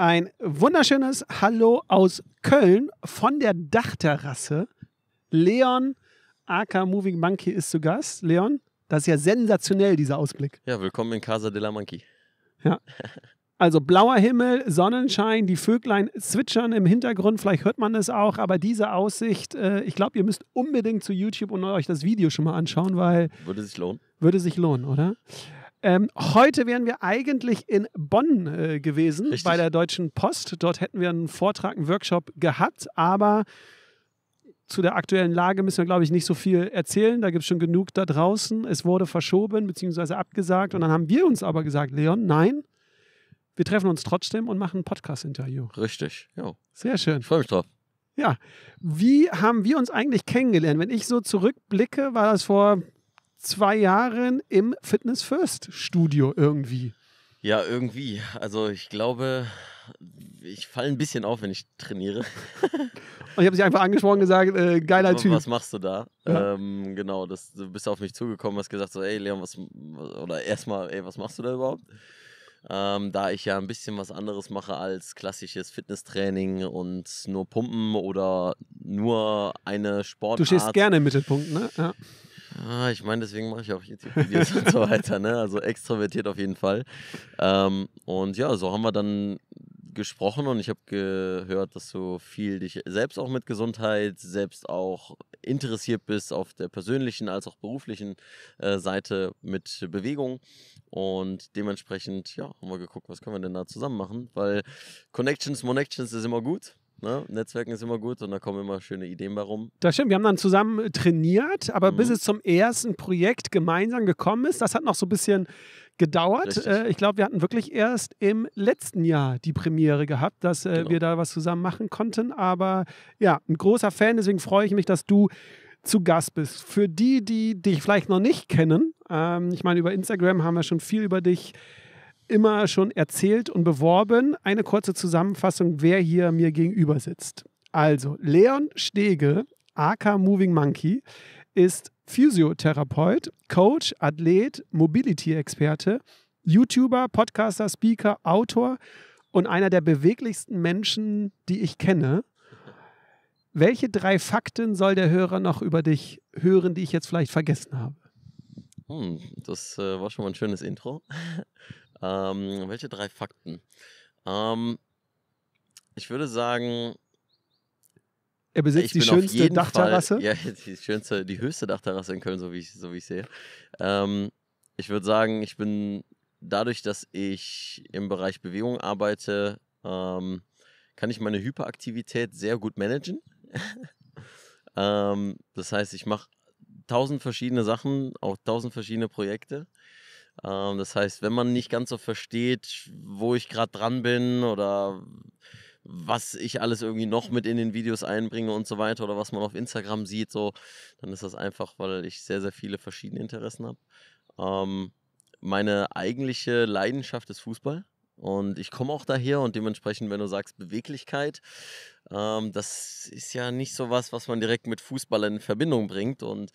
Ein wunderschönes Hallo aus Köln von der Dachterrasse. Leon, AK Moving Monkey, ist zu Gast. Leon, das ist ja sensationell, dieser Ausblick. Ja, willkommen in Casa de la Monkey. Ja. Also blauer Himmel, Sonnenschein, die Vöglein zwitschern im Hintergrund, vielleicht hört man es auch, aber diese Aussicht, äh, ich glaube, ihr müsst unbedingt zu YouTube und euch das Video schon mal anschauen, weil. Würde sich lohnen. Würde sich lohnen, oder? Ähm, heute wären wir eigentlich in Bonn äh, gewesen, Richtig. bei der Deutschen Post. Dort hätten wir einen Vortrag, einen Workshop gehabt, aber zu der aktuellen Lage müssen wir, glaube ich, nicht so viel erzählen. Da gibt es schon genug da draußen. Es wurde verschoben bzw. abgesagt. Und dann haben wir uns aber gesagt, Leon, nein, wir treffen uns trotzdem und machen ein Podcast-Interview. Richtig, ja. Sehr schön. Ich freue mich drauf. Ja, wie haben wir uns eigentlich kennengelernt? Wenn ich so zurückblicke, war das vor zwei Jahren im Fitness First Studio irgendwie. Ja, irgendwie. Also ich glaube, ich falle ein bisschen auf, wenn ich trainiere. Und ich habe sie einfach angesprochen und gesagt, äh, geiler Typ. Was machst du da? Ja. Ähm, genau, das, du bist auf mich zugekommen, hast gesagt so, ey Leon, was, oder erstmal, ey, was machst du da überhaupt? Ähm, da ich ja ein bisschen was anderes mache als klassisches Fitnesstraining und nur Pumpen oder nur eine Sportart. Du stehst gerne im Mittelpunkt, ne? Ja. Ja, ich meine, deswegen mache ich auch YouTube-Videos und so weiter, ne? Also extrovertiert auf jeden Fall. Ähm, und ja, so haben wir dann gesprochen und ich habe gehört, dass du viel dich selbst auch mit Gesundheit, selbst auch interessiert bist auf der persönlichen als auch beruflichen äh, Seite mit Bewegung. Und dementsprechend, ja, haben wir geguckt, was können wir denn da zusammen machen, weil Connections, Monections ist immer gut. Ne? Netzwerken ist immer gut und da kommen immer schöne Ideen warum. Das stimmt, wir haben dann zusammen äh, trainiert, aber mhm. bis es zum ersten Projekt gemeinsam gekommen ist, das hat noch so ein bisschen gedauert. Äh, ich glaube, wir hatten wirklich erst im letzten Jahr die Premiere gehabt, dass äh, genau. wir da was zusammen machen konnten. Aber ja, ein großer Fan, deswegen freue ich mich, dass du zu Gast bist. Für die, die dich vielleicht noch nicht kennen, ähm, ich meine, über Instagram haben wir schon viel über dich äh, immer schon erzählt und beworben. Eine kurze Zusammenfassung, wer hier mir gegenüber sitzt. Also, Leon Stege, AK Moving Monkey, ist Physiotherapeut, Coach, Athlet, Mobility-Experte, YouTuber, Podcaster, Speaker, Autor und einer der beweglichsten Menschen, die ich kenne. Welche drei Fakten soll der Hörer noch über dich hören, die ich jetzt vielleicht vergessen habe? Hm, das äh, war schon mal ein schönes Intro. Ähm, welche drei Fakten? Ähm, ich würde sagen. Er besitzt die schönste Dachterrasse. Fall, ja, die schönste, die höchste Dachterrasse in Köln, so wie ich, so wie ich sehe. Ähm, ich würde sagen, ich bin dadurch, dass ich im Bereich Bewegung arbeite, ähm, kann ich meine Hyperaktivität sehr gut managen. ähm, das heißt, ich mache tausend verschiedene Sachen, auch tausend verschiedene Projekte ähm, das heißt, wenn man nicht ganz so versteht, wo ich gerade dran bin oder was ich alles irgendwie noch mit in den Videos einbringe und so weiter oder was man auf Instagram sieht, so, dann ist das einfach, weil ich sehr, sehr viele verschiedene Interessen habe. Ähm, meine eigentliche Leidenschaft ist Fußball. Und ich komme auch daher und dementsprechend, wenn du sagst Beweglichkeit, ähm, das ist ja nicht so was, was man direkt mit Fußball in Verbindung bringt. Und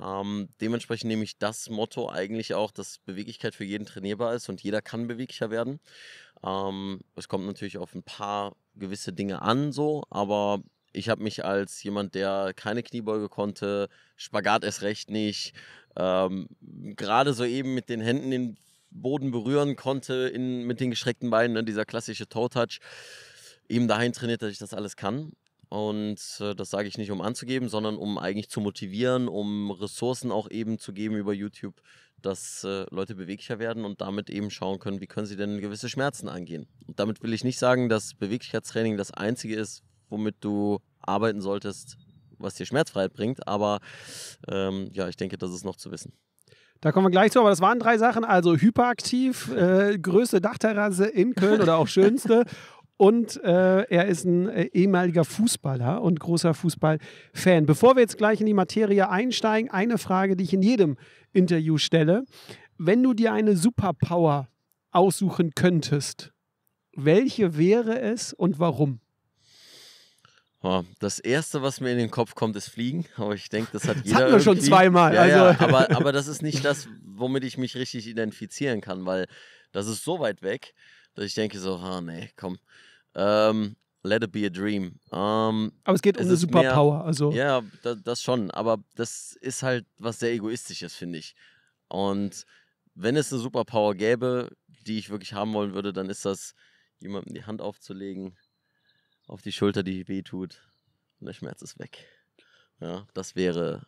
ähm, dementsprechend nehme ich das Motto eigentlich auch, dass Beweglichkeit für jeden trainierbar ist und jeder kann beweglicher werden. Ähm, es kommt natürlich auf ein paar gewisse Dinge an, so, aber ich habe mich als jemand, der keine Kniebeuge konnte, Spagat erst recht nicht, ähm, gerade so eben mit den Händen in Boden berühren konnte in, mit den geschreckten Beinen, ne? dieser klassische Toe-Touch, eben dahin trainiert, dass ich das alles kann. Und äh, das sage ich nicht, um anzugeben, sondern um eigentlich zu motivieren, um Ressourcen auch eben zu geben über YouTube, dass äh, Leute beweglicher werden und damit eben schauen können, wie können sie denn gewisse Schmerzen angehen. Und damit will ich nicht sagen, dass Beweglichkeitstraining das Einzige ist, womit du arbeiten solltest, was dir Schmerzfreiheit bringt, aber ähm, ja, ich denke, das ist noch zu wissen. Da kommen wir gleich zu, aber das waren drei Sachen. Also hyperaktiv, äh, größte Dachterrasse in Köln oder auch schönste. Und äh, er ist ein äh, ehemaliger Fußballer und großer Fußballfan. Bevor wir jetzt gleich in die Materie einsteigen, eine Frage, die ich in jedem Interview stelle. Wenn du dir eine Superpower aussuchen könntest, welche wäre es und warum? Oh, das erste, was mir in den Kopf kommt, ist Fliegen. Aber ich denke, das hat jeder. Das hatten wir schon zweimal. Ja, also. ja, aber, aber das ist nicht das, womit ich mich richtig identifizieren kann, weil das ist so weit weg, dass ich denke so, ah nee, komm. Ähm, let it be a dream. Ähm, aber es geht um eine Superpower. Mehr, also. Ja, das, das schon. Aber das ist halt was sehr Egoistisches, finde ich. Und wenn es eine Superpower gäbe, die ich wirklich haben wollen würde, dann ist das, jemandem die Hand aufzulegen auf die Schulter, die weh tut. und der Schmerz ist weg. Ja, das wäre,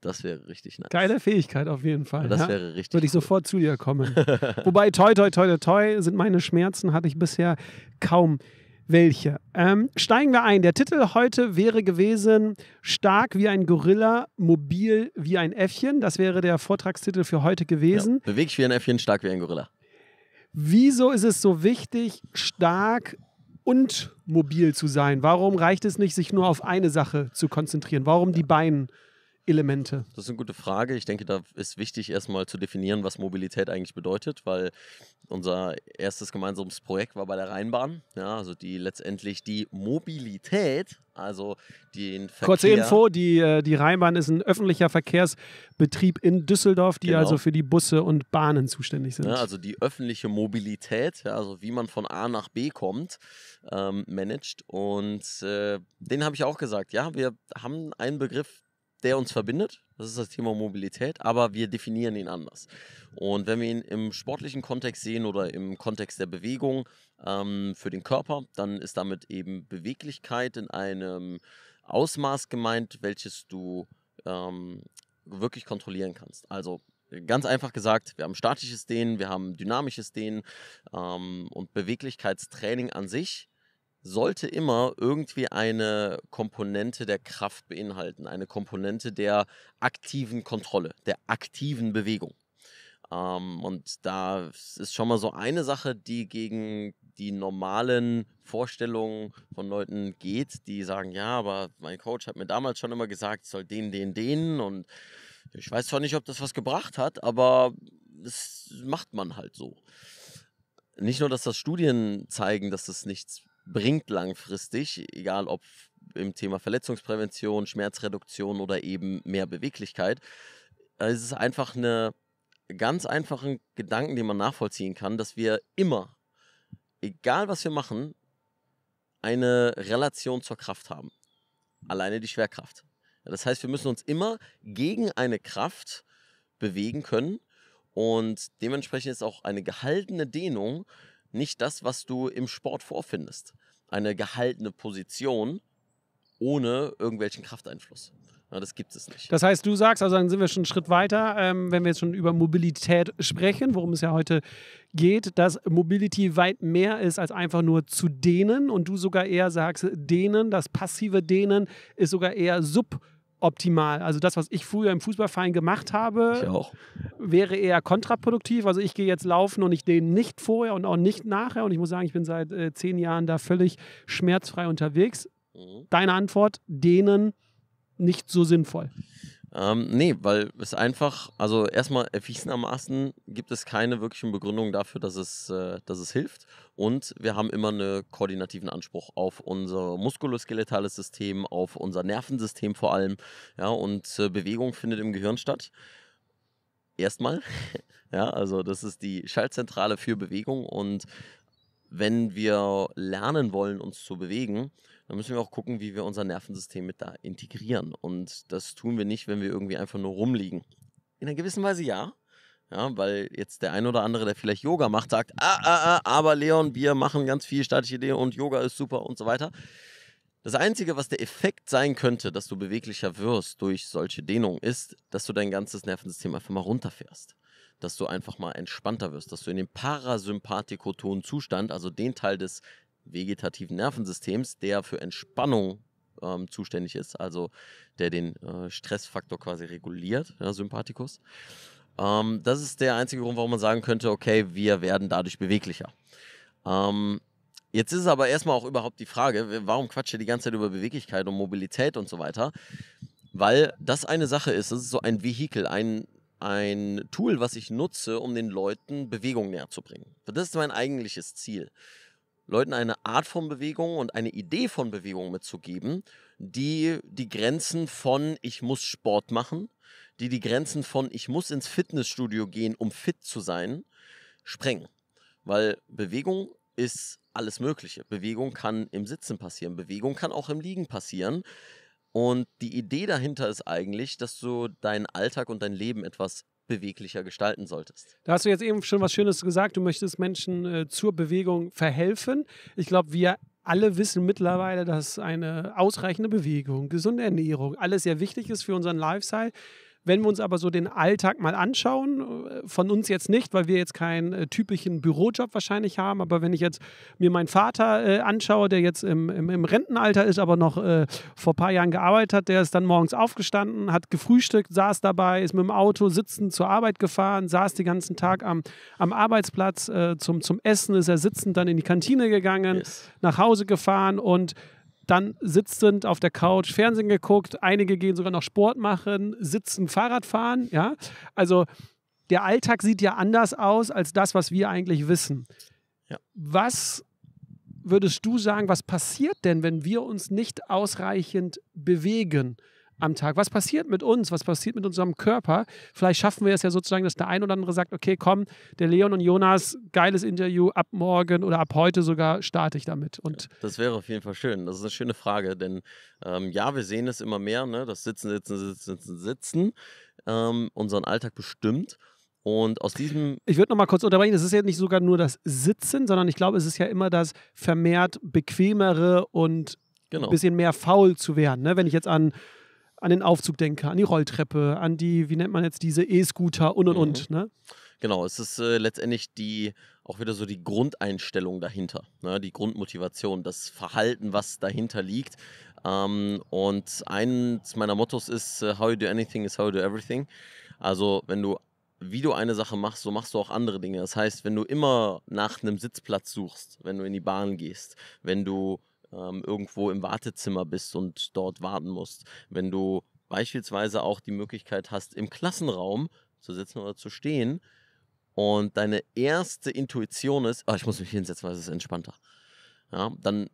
das wäre richtig nice. Geile Fähigkeit auf jeden Fall. Das ja? wäre richtig. Würde ich cool. sofort zu dir kommen. Wobei, toi, toi, toi, toi, sind meine Schmerzen, hatte ich bisher kaum welche. Ähm, steigen wir ein. Der Titel heute wäre gewesen Stark wie ein Gorilla, mobil wie ein Äffchen. Das wäre der Vortragstitel für heute gewesen. Ja, beweg wie ein Äffchen, stark wie ein Gorilla. Wieso ist es so wichtig, stark und mobil zu sein? Warum reicht es nicht, sich nur auf eine Sache zu konzentrieren? Warum die beiden? Elemente? Das ist eine gute Frage. Ich denke, da ist wichtig, erstmal zu definieren, was Mobilität eigentlich bedeutet, weil unser erstes gemeinsames Projekt war bei der Rheinbahn, ja, also die letztendlich die Mobilität, also den Verkehr. Kurze Info: die, äh, die Rheinbahn ist ein öffentlicher Verkehrsbetrieb in Düsseldorf, die genau. also für die Busse und Bahnen zuständig sind. Ja, also die öffentliche Mobilität, ja, also wie man von A nach B kommt, ähm, managt. Und äh, den habe ich auch gesagt. Ja, wir haben einen Begriff, der uns verbindet. Das ist das Thema Mobilität, aber wir definieren ihn anders. Und wenn wir ihn im sportlichen Kontext sehen oder im Kontext der Bewegung ähm, für den Körper, dann ist damit eben Beweglichkeit in einem Ausmaß gemeint, welches du ähm, wirklich kontrollieren kannst. Also ganz einfach gesagt, wir haben statisches Dehnen, wir haben dynamisches Dehnen ähm, und Beweglichkeitstraining an sich sollte immer irgendwie eine Komponente der Kraft beinhalten, eine Komponente der aktiven Kontrolle, der aktiven Bewegung. Ähm, und da ist schon mal so eine Sache, die gegen die normalen Vorstellungen von Leuten geht, die sagen, ja, aber mein Coach hat mir damals schon immer gesagt, ich soll den, den, den und ich weiß zwar nicht, ob das was gebracht hat, aber das macht man halt so. Nicht nur, dass das Studien zeigen, dass das nichts bringt langfristig, egal ob im Thema Verletzungsprävention, Schmerzreduktion oder eben mehr Beweglichkeit. Also, es ist einfach eine ganz einfachen Gedanken, den man nachvollziehen kann, dass wir immer, egal was wir machen, eine Relation zur Kraft haben. Alleine die Schwerkraft. Das heißt, wir müssen uns immer gegen eine Kraft bewegen können und dementsprechend ist auch eine gehaltene Dehnung nicht das, was du im Sport vorfindest. Eine gehaltene Position ohne irgendwelchen Krafteinfluss. Ja, das gibt es nicht. Das heißt, du sagst, also dann sind wir schon einen Schritt weiter, ähm, wenn wir jetzt schon über Mobilität sprechen, worum es ja heute geht, dass Mobility weit mehr ist als einfach nur zu dehnen und du sogar eher sagst, dehnen, das passive Dehnen ist sogar eher sub- optimal. Also das, was ich früher im Fußballverein gemacht habe, wäre eher kontraproduktiv. Also ich gehe jetzt laufen und ich dehne nicht vorher und auch nicht nachher. Und ich muss sagen, ich bin seit äh, zehn Jahren da völlig schmerzfrei unterwegs. Mhm. Deine Antwort, denen nicht so sinnvoll. Ähm, nee, weil es einfach, also erstmal erwiesenermaßen gibt es keine wirklichen Begründungen dafür, dass es, äh, dass es hilft. Und wir haben immer einen koordinativen Anspruch auf unser muskuloskeletales System, auf unser Nervensystem vor allem. Ja, und äh, Bewegung findet im Gehirn statt. Erstmal. ja, also das ist die Schaltzentrale für Bewegung. Und wenn wir lernen wollen, uns zu bewegen, dann müssen wir auch gucken, wie wir unser Nervensystem mit da integrieren. Und das tun wir nicht, wenn wir irgendwie einfach nur rumliegen. In einer gewissen Weise ja. Ja, weil jetzt der ein oder andere, der vielleicht Yoga macht, sagt, ah, ah, ah, aber Leon, wir machen ganz viel statische Idee und Yoga ist super und so weiter. Das Einzige, was der Effekt sein könnte, dass du beweglicher wirst durch solche Dehnungen, ist, dass du dein ganzes Nervensystem einfach mal runterfährst. Dass du einfach mal entspannter wirst, dass du in den parasympathikotonen Zustand, also den Teil des vegetativen Nervensystems, der für Entspannung ähm, zuständig ist, also der den äh, Stressfaktor quasi reguliert, ja, Sympathikus. Ähm, das ist der einzige Grund, warum man sagen könnte, okay, wir werden dadurch beweglicher. Ähm, jetzt ist aber erstmal auch überhaupt die Frage, warum quatscht ihr die ganze Zeit über Beweglichkeit und Mobilität und so weiter? Weil das eine Sache ist, das ist so ein Vehikel, ein, ein Tool, was ich nutze, um den Leuten Bewegung näher zu bringen. Das ist mein eigentliches Ziel. Leuten eine Art von Bewegung und eine Idee von Bewegung mitzugeben, die die Grenzen von ich muss Sport machen, die die Grenzen von ich muss ins Fitnessstudio gehen, um fit zu sein, sprengen. Weil Bewegung ist alles Mögliche. Bewegung kann im Sitzen passieren, Bewegung kann auch im Liegen passieren. Und die Idee dahinter ist eigentlich, dass du deinen Alltag und dein Leben etwas beweglicher gestalten solltest. Da hast du jetzt eben schon was Schönes gesagt. Du möchtest Menschen äh, zur Bewegung verhelfen. Ich glaube, wir alle wissen mittlerweile, dass eine ausreichende Bewegung, gesunde Ernährung, alles sehr wichtig ist für unseren Lifestyle. Wenn wir uns aber so den Alltag mal anschauen, äh, von uns jetzt nicht, weil wir jetzt keinen äh, typischen Bürojob wahrscheinlich haben, aber wenn ich jetzt mir meinen Vater äh, anschaue, der jetzt im, im, im, Rentenalter ist, aber noch äh, vor ein paar Jahren gearbeitet hat, der ist dann morgens aufgestanden, hat gefrühstückt, saß dabei, ist mit dem Auto sitzend zur Arbeit gefahren, saß den ganzen Tag am, am Arbeitsplatz äh, zum, zum Essen, ist er sitzend dann in die Kantine gegangen, yes. nach Hause gefahren und dann sitzend auf der Couch Fernsehen geguckt. Einige gehen sogar noch Sport machen, sitzen Fahrrad fahren. Ja, also der Alltag sieht ja anders aus als das, was wir eigentlich wissen. Ja. Was würdest du sagen, was passiert denn, wenn wir uns nicht ausreichend bewegen? am Tag? Was passiert mit uns? Was passiert mit unserem Körper? Vielleicht schaffen wir es ja sozusagen, dass der ein oder andere sagt, okay, komm, der Leon und Jonas, geiles Interview, ab morgen oder ab heute sogar starte ich damit. Und das wäre auf jeden Fall schön. Das ist eine schöne Frage, denn ähm, ja, wir sehen es immer mehr, ne? das Sitzen, Sitzen, Sitzen, Sitzen, Sitzen, ähm, unseren Alltag bestimmt. Und aus diesem. Ich würde nochmal kurz unterbrechen, es ist ja nicht sogar nur das Sitzen, sondern ich glaube, es ist ja immer das vermehrt bequemere und genau. ein bisschen mehr faul zu werden. Ne? Wenn ich jetzt an an den Aufzug denke, an die Rolltreppe, an die, wie nennt man jetzt diese E-Scooter und und mhm. und. Ne? Genau, es ist äh, letztendlich die auch wieder so die Grundeinstellung dahinter, ne? die Grundmotivation, das Verhalten, was dahinter liegt. Ähm, und eins meiner Mottos ist, uh, how you do anything is how you do everything. Also wenn du wie du eine Sache machst, so machst du auch andere Dinge. Das heißt, wenn du immer nach einem Sitzplatz suchst, wenn du in die Bahn gehst, wenn du ähm, irgendwo im Wartezimmer bist und dort warten musst. Wenn du beispielsweise auch die Möglichkeit hast, im Klassenraum zu sitzen oder zu stehen und deine erste Intuition ist, oh, ich muss mich hinsetzen, weil es ist entspannter. Ja, dann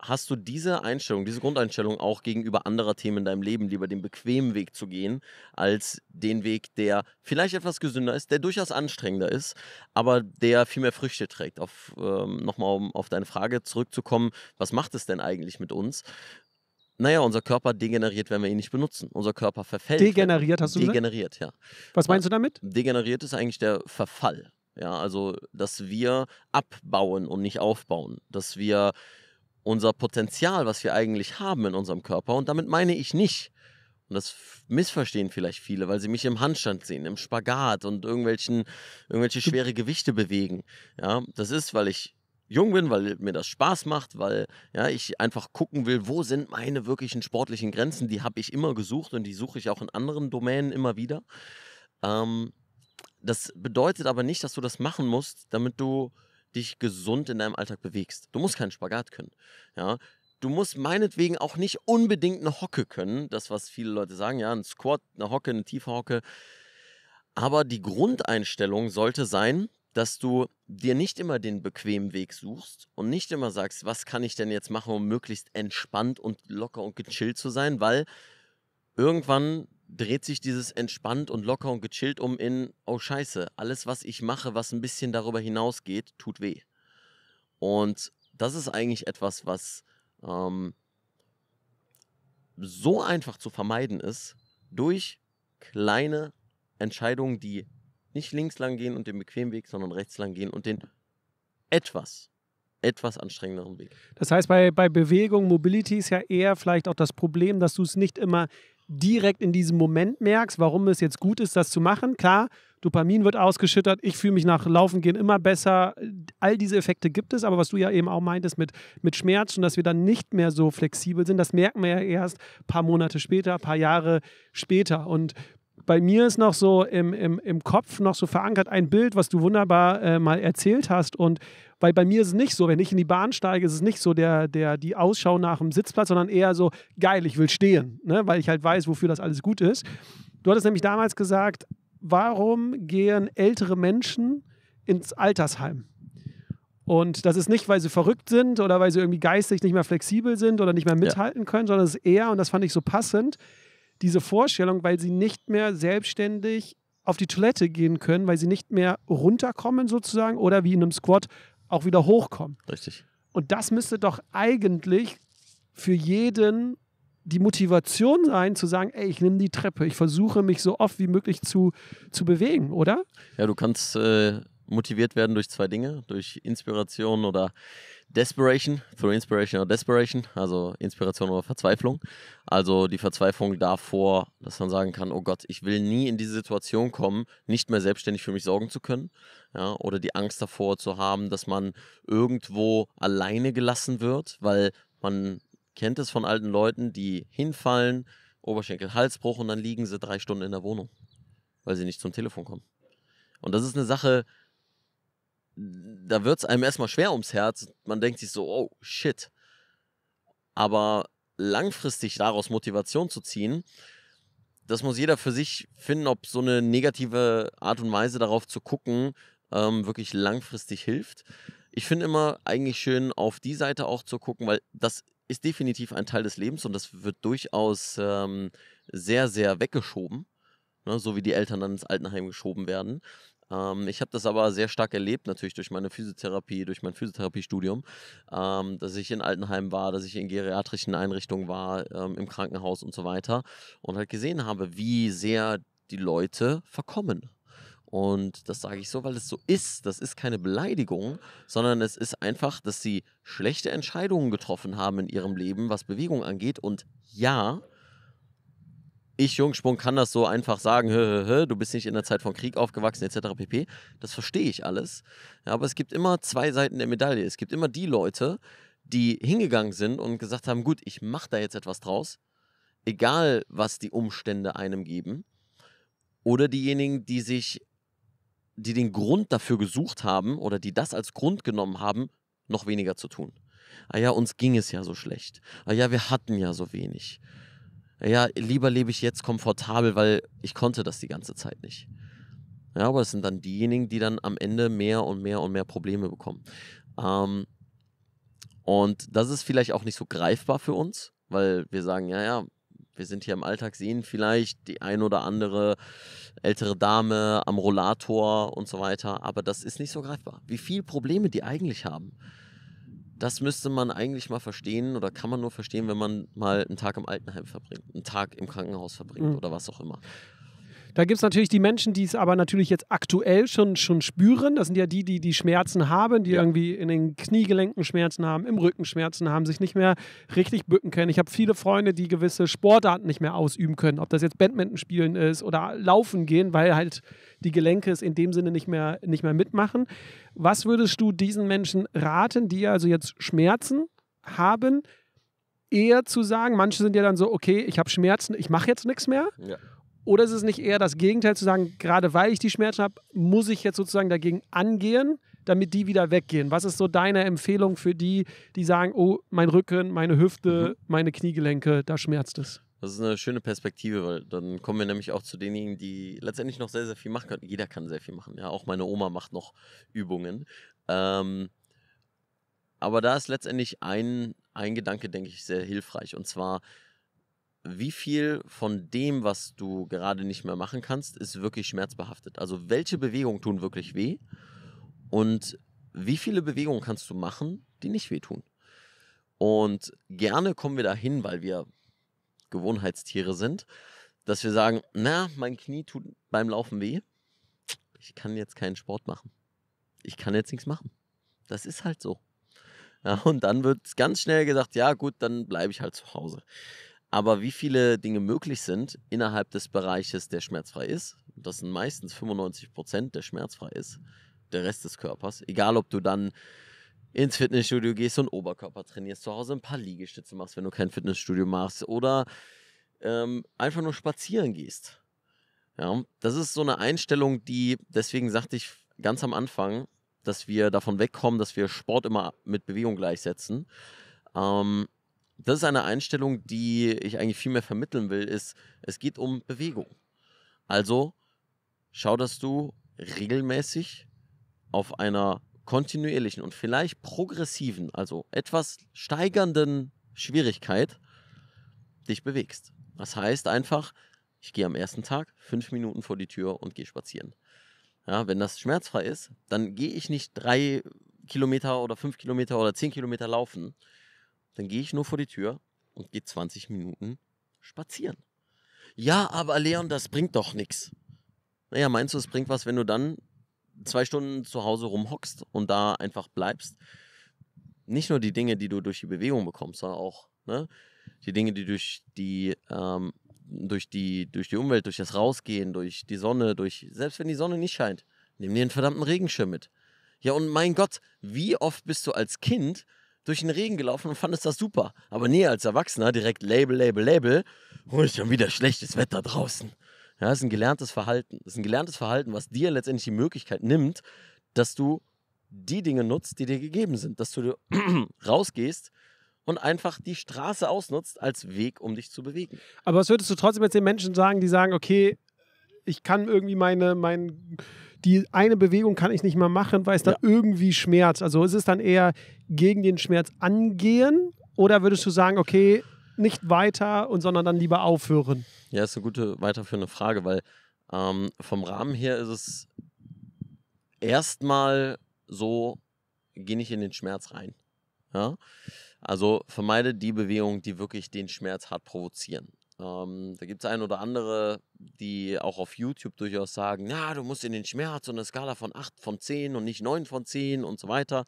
hast du diese Einstellung, diese Grundeinstellung auch gegenüber anderer Themen in deinem Leben, lieber den bequemen Weg zu gehen, als den Weg, der vielleicht etwas gesünder ist, der durchaus anstrengender ist, aber der viel mehr Früchte trägt. Auf, ähm, nochmal um auf deine Frage zurückzukommen, was macht es denn eigentlich mit uns? Naja, unser Körper degeneriert, wenn wir ihn nicht benutzen. Unser Körper verfällt. Degeneriert, hast du Degeneriert, gesagt? ja. Was meinst du damit? Degeneriert ist eigentlich der Verfall. Ja, also, dass wir abbauen und nicht aufbauen. Dass wir unser Potenzial, was wir eigentlich haben in unserem Körper. Und damit meine ich nicht, und das missverstehen vielleicht viele, weil sie mich im Handstand sehen, im Spagat und irgendwelchen, irgendwelche schwere Gewichte bewegen. Ja, das ist, weil ich jung bin, weil mir das Spaß macht, weil ja, ich einfach gucken will, wo sind meine wirklichen sportlichen Grenzen. Die habe ich immer gesucht und die suche ich auch in anderen Domänen immer wieder. Ähm, das bedeutet aber nicht, dass du das machen musst, damit du dich gesund in deinem Alltag bewegst. Du musst keinen Spagat können. Ja? Du musst meinetwegen auch nicht unbedingt eine Hocke können. Das, was viele Leute sagen, ja, ein Squat, eine Hocke, eine tiefe Hocke. Aber die Grundeinstellung sollte sein, dass du dir nicht immer den bequemen Weg suchst und nicht immer sagst, was kann ich denn jetzt machen, um möglichst entspannt und locker und gechillt zu sein, weil irgendwann dreht sich dieses entspannt und locker und gechillt um in, oh scheiße, alles, was ich mache, was ein bisschen darüber hinausgeht, tut weh. Und das ist eigentlich etwas, was ähm, so einfach zu vermeiden ist, durch kleine Entscheidungen, die nicht links lang gehen und den bequemen Weg, sondern rechts lang gehen und den etwas etwas anstrengenderen Weg. Das heißt, bei, bei Bewegung, Mobility ist ja eher vielleicht auch das Problem, dass du es nicht immer direkt in diesem Moment merkst, warum es jetzt gut ist, das zu machen. Klar, Dopamin wird ausgeschüttet, ich fühle mich nach Laufen gehen immer besser. All diese Effekte gibt es, aber was du ja eben auch meintest mit, mit Schmerz und dass wir dann nicht mehr so flexibel sind, das merken wir ja erst ein paar Monate später, ein paar Jahre später. Und bei mir ist noch so im, im, im Kopf noch so verankert ein Bild, was du wunderbar äh, mal erzählt hast. Und weil bei mir ist es nicht so, wenn ich in die Bahn steige, ist es nicht so der, der, die Ausschau nach dem Sitzplatz, sondern eher so, geil, ich will stehen, ne? weil ich halt weiß, wofür das alles gut ist. Du hattest nämlich damals gesagt, warum gehen ältere Menschen ins Altersheim? Und das ist nicht, weil sie verrückt sind oder weil sie irgendwie geistig nicht mehr flexibel sind oder nicht mehr mithalten ja. können, sondern es ist eher, und das fand ich so passend, diese Vorstellung, weil sie nicht mehr selbstständig auf die Toilette gehen können, weil sie nicht mehr runterkommen sozusagen oder wie in einem Squat auch wieder hochkommen. Richtig. Und das müsste doch eigentlich für jeden die Motivation sein, zu sagen, ey, ich nehme die Treppe, ich versuche mich so oft wie möglich zu, zu bewegen, oder? Ja, du kannst äh, motiviert werden durch zwei Dinge, durch Inspiration oder Desperation, through Inspiration oder Desperation, also Inspiration oder Verzweiflung. Also die Verzweiflung davor, dass man sagen kann, oh Gott, ich will nie in diese Situation kommen, nicht mehr selbstständig für mich sorgen zu können. Ja, oder die Angst davor zu haben, dass man irgendwo alleine gelassen wird, weil man kennt es von alten Leuten, die hinfallen, Oberschenkel, Halsbruch und dann liegen sie drei Stunden in der Wohnung, weil sie nicht zum Telefon kommen. Und das ist eine Sache, da wird es einem erstmal schwer ums Herz. Man denkt sich so, oh shit. Aber langfristig daraus Motivation zu ziehen, das muss jeder für sich finden, ob so eine negative Art und Weise darauf zu gucken ähm, wirklich langfristig hilft. Ich finde immer eigentlich schön, auf die Seite auch zu gucken, weil das ist definitiv ein Teil des Lebens und das wird durchaus ähm, sehr, sehr weggeschoben, ne, so wie die Eltern dann ins Altenheim geschoben werden. Ähm, ich habe das aber sehr stark erlebt, natürlich durch meine Physiotherapie, durch mein Physiotherapiestudium, ähm, dass ich in Altenheim war, dass ich in geriatrischen Einrichtungen war, ähm, im Krankenhaus und so weiter und halt gesehen habe, wie sehr die Leute verkommen. Und das sage ich so, weil es so ist. Das ist keine Beleidigung, sondern es ist einfach, dass sie schlechte Entscheidungen getroffen haben in ihrem Leben, was Bewegung angeht. Und ja, ich Jungsprung kann das so einfach sagen, hö, hö, hö, du bist nicht in der Zeit von Krieg aufgewachsen etc. pp. Das verstehe ich alles. Ja, aber es gibt immer zwei Seiten der Medaille. Es gibt immer die Leute, die hingegangen sind und gesagt haben, gut, ich mache da jetzt etwas draus, egal was die Umstände einem geben. Oder diejenigen, die sich, die den Grund dafür gesucht haben oder die das als Grund genommen haben, noch weniger zu tun. Ah ja, uns ging es ja so schlecht. Ah ja, wir hatten ja so wenig ja, lieber lebe ich jetzt komfortabel, weil ich konnte das die ganze Zeit nicht. Ja, aber es sind dann diejenigen, die dann am Ende mehr und mehr und mehr Probleme bekommen. Ähm, und das ist vielleicht auch nicht so greifbar für uns, weil wir sagen, ja, ja, wir sind hier im Alltag, sehen vielleicht die ein oder andere ältere Dame am Rollator und so weiter, aber das ist nicht so greifbar, wie viele Probleme die eigentlich haben das müsste man eigentlich mal verstehen oder kann man nur verstehen, wenn man mal einen Tag im Altenheim verbringt, einen Tag im Krankenhaus verbringt mhm. oder was auch immer. Da gibt es natürlich die Menschen, die es aber natürlich jetzt aktuell schon, schon spüren. Das sind ja die, die die Schmerzen haben, die ja. irgendwie in den Kniegelenken Schmerzen haben, im Rücken Schmerzen haben, sich nicht mehr richtig bücken können. Ich habe viele Freunde, die gewisse Sportarten nicht mehr ausüben können. Ob das jetzt Badminton spielen ist oder laufen gehen, weil halt die Gelenke es in dem Sinne nicht mehr, nicht mehr mitmachen. Was würdest du diesen Menschen raten, die also jetzt Schmerzen haben, eher zu sagen, manche sind ja dann so, okay, ich habe Schmerzen, ich mache jetzt nichts mehr? Ja. Oder ist es nicht eher das Gegenteil zu sagen, gerade weil ich die Schmerzen habe, muss ich jetzt sozusagen dagegen angehen, damit die wieder weggehen? Was ist so deine Empfehlung für die, die sagen, oh, mein Rücken, meine Hüfte, mhm. meine Kniegelenke, da schmerzt es? Das ist eine schöne Perspektive, weil dann kommen wir nämlich auch zu denjenigen, die letztendlich noch sehr, sehr viel machen können. Jeder kann sehr viel machen, ja. Auch meine Oma macht noch Übungen. Ähm, aber da ist letztendlich ein, ein Gedanke, denke ich, sehr hilfreich. Und zwar, wie viel von dem, was du gerade nicht mehr machen kannst, ist wirklich schmerzbehaftet? Also, welche Bewegungen tun wirklich weh? Und wie viele Bewegungen kannst du machen, die nicht wehtun? Und gerne kommen wir dahin, weil wir Gewohnheitstiere sind, dass wir sagen, na, mein Knie tut beim Laufen weh, ich kann jetzt keinen Sport machen. Ich kann jetzt nichts machen. Das ist halt so. Ja, und dann wird ganz schnell gesagt, ja gut, dann bleibe ich halt zu Hause. Aber wie viele Dinge möglich sind innerhalb des Bereiches, der schmerzfrei ist, das sind meistens 95 Prozent, der schmerzfrei ist, der Rest des Körpers, egal ob du dann ins Fitnessstudio gehst und Oberkörper trainierst, zu Hause ein paar Liegestütze machst, wenn du kein Fitnessstudio machst, oder ähm, einfach nur spazieren gehst. Ja, das ist so eine Einstellung, die, deswegen sagte ich ganz am Anfang, dass wir davon wegkommen, dass wir Sport immer mit Bewegung gleichsetzen. Ähm, das ist eine Einstellung, die ich eigentlich viel mehr vermitteln will, ist, es geht um Bewegung. Also schau, dass du regelmäßig auf einer kontinuierlichen und vielleicht progressiven, also etwas steigernden Schwierigkeit dich bewegst. Das heißt einfach, ich gehe am ersten Tag fünf Minuten vor die Tür und gehe spazieren. Ja, wenn das schmerzfrei ist, dann gehe ich nicht drei Kilometer oder fünf Kilometer oder zehn Kilometer laufen. Dann gehe ich nur vor die Tür und gehe 20 Minuten spazieren. Ja, aber Leon, das bringt doch nichts. Naja, meinst du, es bringt was, wenn du dann zwei Stunden zu Hause rumhockst und da einfach bleibst, nicht nur die Dinge, die du durch die Bewegung bekommst, sondern auch ne, die Dinge, die durch die, ähm, durch, die, durch die Umwelt, durch das Rausgehen, durch die Sonne, durch selbst wenn die Sonne nicht scheint, nimm dir einen verdammten Regenschirm mit. Ja, und mein Gott, wie oft bist du als Kind durch den Regen gelaufen und fandest das super. Aber nie als Erwachsener direkt Label, Label, Label. Oh, ist schon wieder schlechtes Wetter draußen. Ja, das ist ein gelerntes Verhalten. Das ist ein gelerntes Verhalten, was dir letztendlich die Möglichkeit nimmt, dass du die Dinge nutzt, die dir gegeben sind, dass du rausgehst und einfach die Straße ausnutzt als Weg, um dich zu bewegen. Aber was würdest du trotzdem jetzt den Menschen sagen, die sagen, okay, ich kann irgendwie meine, mein, die eine Bewegung kann ich nicht mehr machen, weil es ja. da irgendwie schmerzt. Also ist es dann eher gegen den Schmerz angehen oder würdest du sagen, okay, nicht weiter und sondern dann lieber aufhören? Ja, ist eine gute weiterführende Frage, weil ähm, vom Rahmen her ist es erstmal so, geh nicht in den Schmerz rein. Ja? Also vermeide die Bewegungen, die wirklich den Schmerz hart provozieren. Ähm, da gibt es ein oder andere, die auch auf YouTube durchaus sagen, ja, du musst in den Schmerz und eine Skala von 8 von 10 und nicht 9 von 10 und so weiter.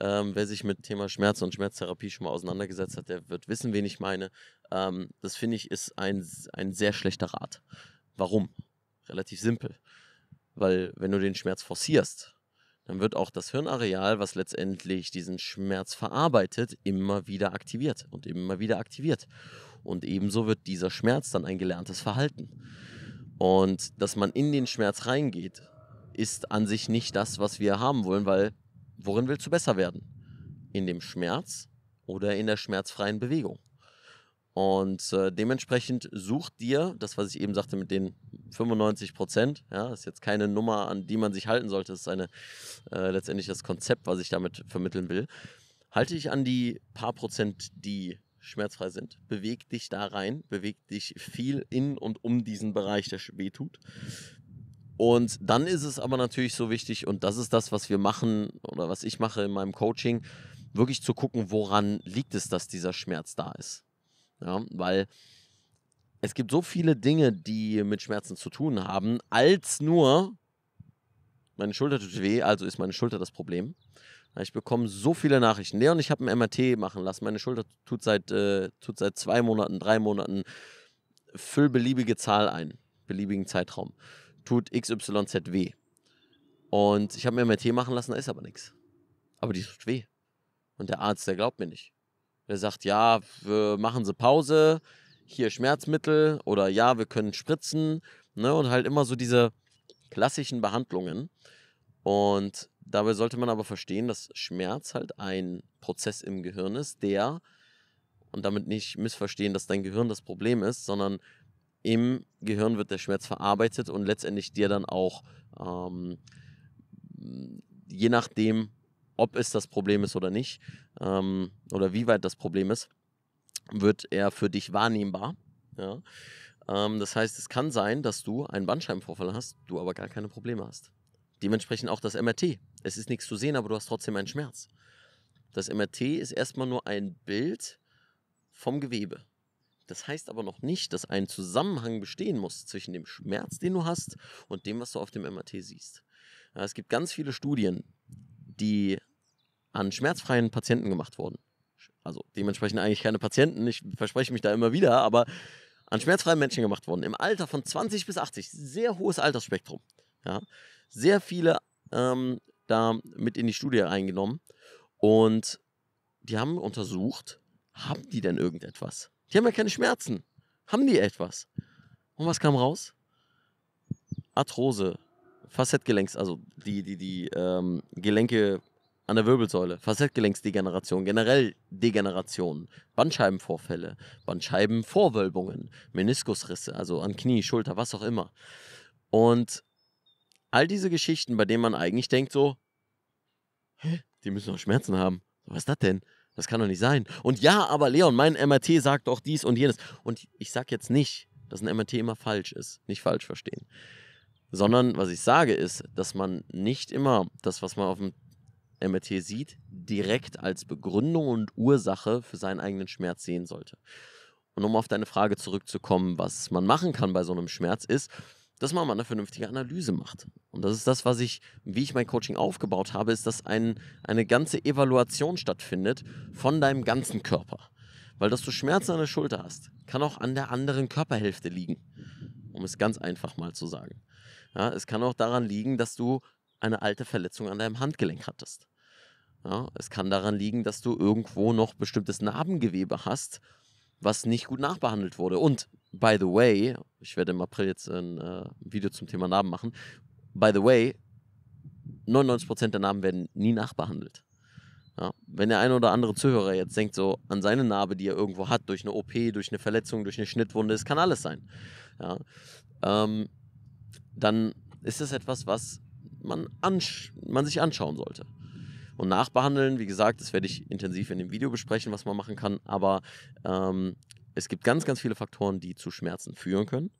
Ähm, wer sich mit dem Thema Schmerz und Schmerztherapie schon mal auseinandergesetzt hat, der wird wissen, wen ich meine. Ähm, das finde ich ist ein, ein sehr schlechter Rat. Warum? Relativ simpel. Weil wenn du den Schmerz forcierst, dann wird auch das Hirnareal, was letztendlich diesen Schmerz verarbeitet, immer wieder aktiviert und immer wieder aktiviert. Und ebenso wird dieser Schmerz dann ein gelerntes Verhalten. Und dass man in den Schmerz reingeht, ist an sich nicht das, was wir haben wollen, weil Worin willst du besser werden? In dem Schmerz oder in der schmerzfreien Bewegung? Und äh, dementsprechend sucht dir, das, was ich eben sagte mit den 95 Prozent, ja, ist jetzt keine Nummer, an die man sich halten sollte, das ist eine, äh, letztendlich das Konzept, was ich damit vermitteln will. Halte dich an die paar Prozent, die schmerzfrei sind. Beweg dich da rein, beweg dich viel in und um diesen Bereich, der weh tut. Und dann ist es aber natürlich so wichtig, und das ist das, was wir machen oder was ich mache in meinem Coaching, wirklich zu gucken, woran liegt es, dass dieser Schmerz da ist. Ja, weil es gibt so viele Dinge, die mit Schmerzen zu tun haben, als nur meine Schulter tut weh, also ist meine Schulter das Problem. Ich bekomme so viele Nachrichten. Leon, ich habe ein MRT machen lassen. Meine Schulter tut seit, äh, tut seit zwei Monaten, drei Monaten. Füll beliebige Zahl ein, beliebigen Zeitraum tut XYZ weh. Und ich habe mir MRT machen lassen, da ist aber nichts. Aber die tut weh. Und der Arzt, der glaubt mir nicht. Der sagt, ja, machen Sie Pause, hier Schmerzmittel oder ja, wir können spritzen. Ne? Und halt immer so diese klassischen Behandlungen. Und dabei sollte man aber verstehen, dass Schmerz halt ein Prozess im Gehirn ist, der, und damit nicht missverstehen, dass dein Gehirn das Problem ist, sondern im Gehirn wird der Schmerz verarbeitet und letztendlich dir dann auch, ähm, je nachdem, ob es das Problem ist oder nicht, ähm, oder wie weit das Problem ist, wird er für dich wahrnehmbar. Ja? Ähm, das heißt, es kann sein, dass du einen Bandscheibenvorfall hast, du aber gar keine Probleme hast. Dementsprechend auch das MRT. Es ist nichts zu sehen, aber du hast trotzdem einen Schmerz. Das MRT ist erstmal nur ein Bild vom Gewebe. Das heißt aber noch nicht, dass ein Zusammenhang bestehen muss zwischen dem Schmerz, den du hast, und dem, was du auf dem MRT siehst. Es gibt ganz viele Studien, die an schmerzfreien Patienten gemacht wurden. Also dementsprechend eigentlich keine Patienten, ich verspreche mich da immer wieder, aber an schmerzfreien Menschen gemacht wurden. Im Alter von 20 bis 80, sehr hohes Altersspektrum. Ja, sehr viele ähm, da mit in die Studie eingenommen. Und die haben untersucht, haben die denn irgendetwas? Die haben ja keine Schmerzen. Haben die etwas? Und was kam raus? Arthrose, Facettgelenks, also die, die, die ähm, Gelenke an der Wirbelsäule, Facettgelenksdegeneration, generell Degeneration, Bandscheibenvorfälle, Bandscheibenvorwölbungen, Meniskusrisse, also an Knie, Schulter, was auch immer. Und all diese Geschichten, bei denen man eigentlich denkt so, hä, die müssen doch Schmerzen haben. Was ist das denn? Das kann doch nicht sein. Und ja, aber Leon, mein MRT sagt doch dies und jenes. Und ich sage jetzt nicht, dass ein MRT immer falsch ist. Nicht falsch verstehen. Sondern was ich sage ist, dass man nicht immer das, was man auf dem MRT sieht, direkt als Begründung und Ursache für seinen eigenen Schmerz sehen sollte. Und um auf deine Frage zurückzukommen, was man machen kann bei so einem Schmerz, ist, dass man mal eine vernünftige Analyse macht. Und das ist das, was ich, wie ich mein Coaching aufgebaut habe, ist, dass ein, eine ganze Evaluation stattfindet von deinem ganzen Körper. Weil dass du Schmerzen an der Schulter hast, kann auch an der anderen Körperhälfte liegen, um es ganz einfach mal zu sagen. Ja, es kann auch daran liegen, dass du eine alte Verletzung an deinem Handgelenk hattest. Ja, es kann daran liegen, dass du irgendwo noch bestimmtes Narbengewebe hast was nicht gut nachbehandelt wurde. Und by the way, ich werde im April jetzt ein äh, Video zum Thema Narben machen. By the way, 99% der Narben werden nie nachbehandelt. Ja, wenn der eine oder andere Zuhörer jetzt denkt, so an seine Narbe, die er irgendwo hat, durch eine OP, durch eine Verletzung, durch eine Schnittwunde, es kann alles sein, ja, ähm, dann ist das etwas, was man, man sich anschauen sollte und nachbehandeln. Wie gesagt, das werde ich intensiv in dem Video besprechen, was man machen kann. Aber ähm, es gibt ganz, ganz viele Faktoren, die zu Schmerzen führen können.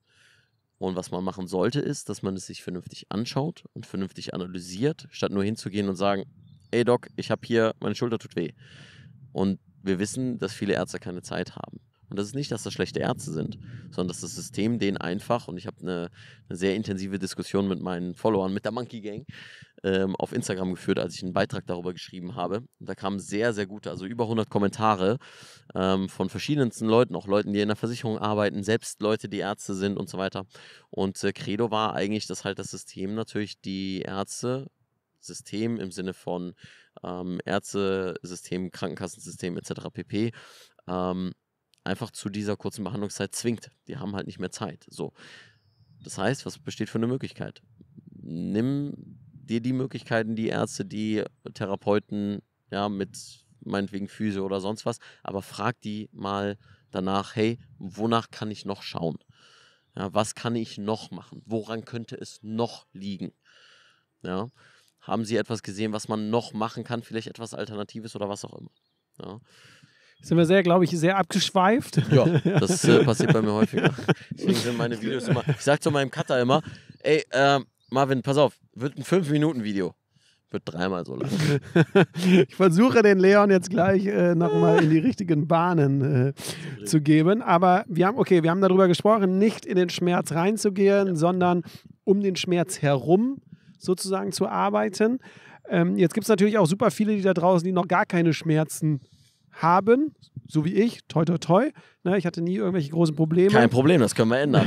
Und was man machen sollte, ist, dass man es sich vernünftig anschaut und vernünftig analysiert, statt nur hinzugehen und sagen, ey Doc, ich habe hier, meine Schulter tut weh. Und wir wissen, dass viele Ärzte keine Zeit haben. Und das ist nicht, dass das schlechte Ärzte sind, sondern dass das System denen einfach, und ich habe eine, eine, sehr intensive Diskussion mit meinen Followern, mit der Monkey Gang, ähm, auf Instagram geführt, als ich einen Beitrag darüber geschrieben habe. Und da kamen sehr, sehr gute, also über 100 Kommentare ähm, von verschiedensten Leuten, auch Leuten, die in der Versicherung arbeiten, selbst Leute, die Ärzte sind und so weiter. Und äh, Credo war eigentlich, dass halt das System natürlich die Ärzte System im Sinne von ähm, Ärzte-System, Krankenkassensystem etc. pp. Ähm, einfach zu dieser kurzen Behandlungszeit zwingt. Die haben halt nicht mehr Zeit. So. Das heißt, was besteht für eine Möglichkeit? Nimm dir die Möglichkeiten, die Ärzte, die Therapeuten, ja, mit meinetwegen Physio oder sonst was, aber frag die mal danach, hey, wonach kann ich noch schauen? Ja, was kann ich noch machen? Woran könnte es noch liegen? Ja, haben sie etwas gesehen, was man noch machen kann, vielleicht etwas Alternatives oder was auch immer. Ja sind wir sehr, glaube ich, sehr abgeschweift. Ja, das äh, passiert bei mir häufiger. Deswegen sind meine Videos immer. Ich sage zu meinem Cutter immer, ey, äh, Marvin, pass auf, wird ein 5-Minuten-Video. Wird dreimal so lang. ich versuche den Leon jetzt gleich äh, nochmal in die richtigen Bahnen äh, zu geben. Aber wir haben, okay, wir haben darüber gesprochen, nicht in den Schmerz reinzugehen, ja. sondern um den Schmerz herum sozusagen zu arbeiten. Ähm, jetzt gibt es natürlich auch super viele, die da draußen, die noch gar keine Schmerzen haben, so wie ich, toi toi toi, Ne? Ich hatte nie irgendwelche großen Probleme. Kein Problem, das können wir ändern.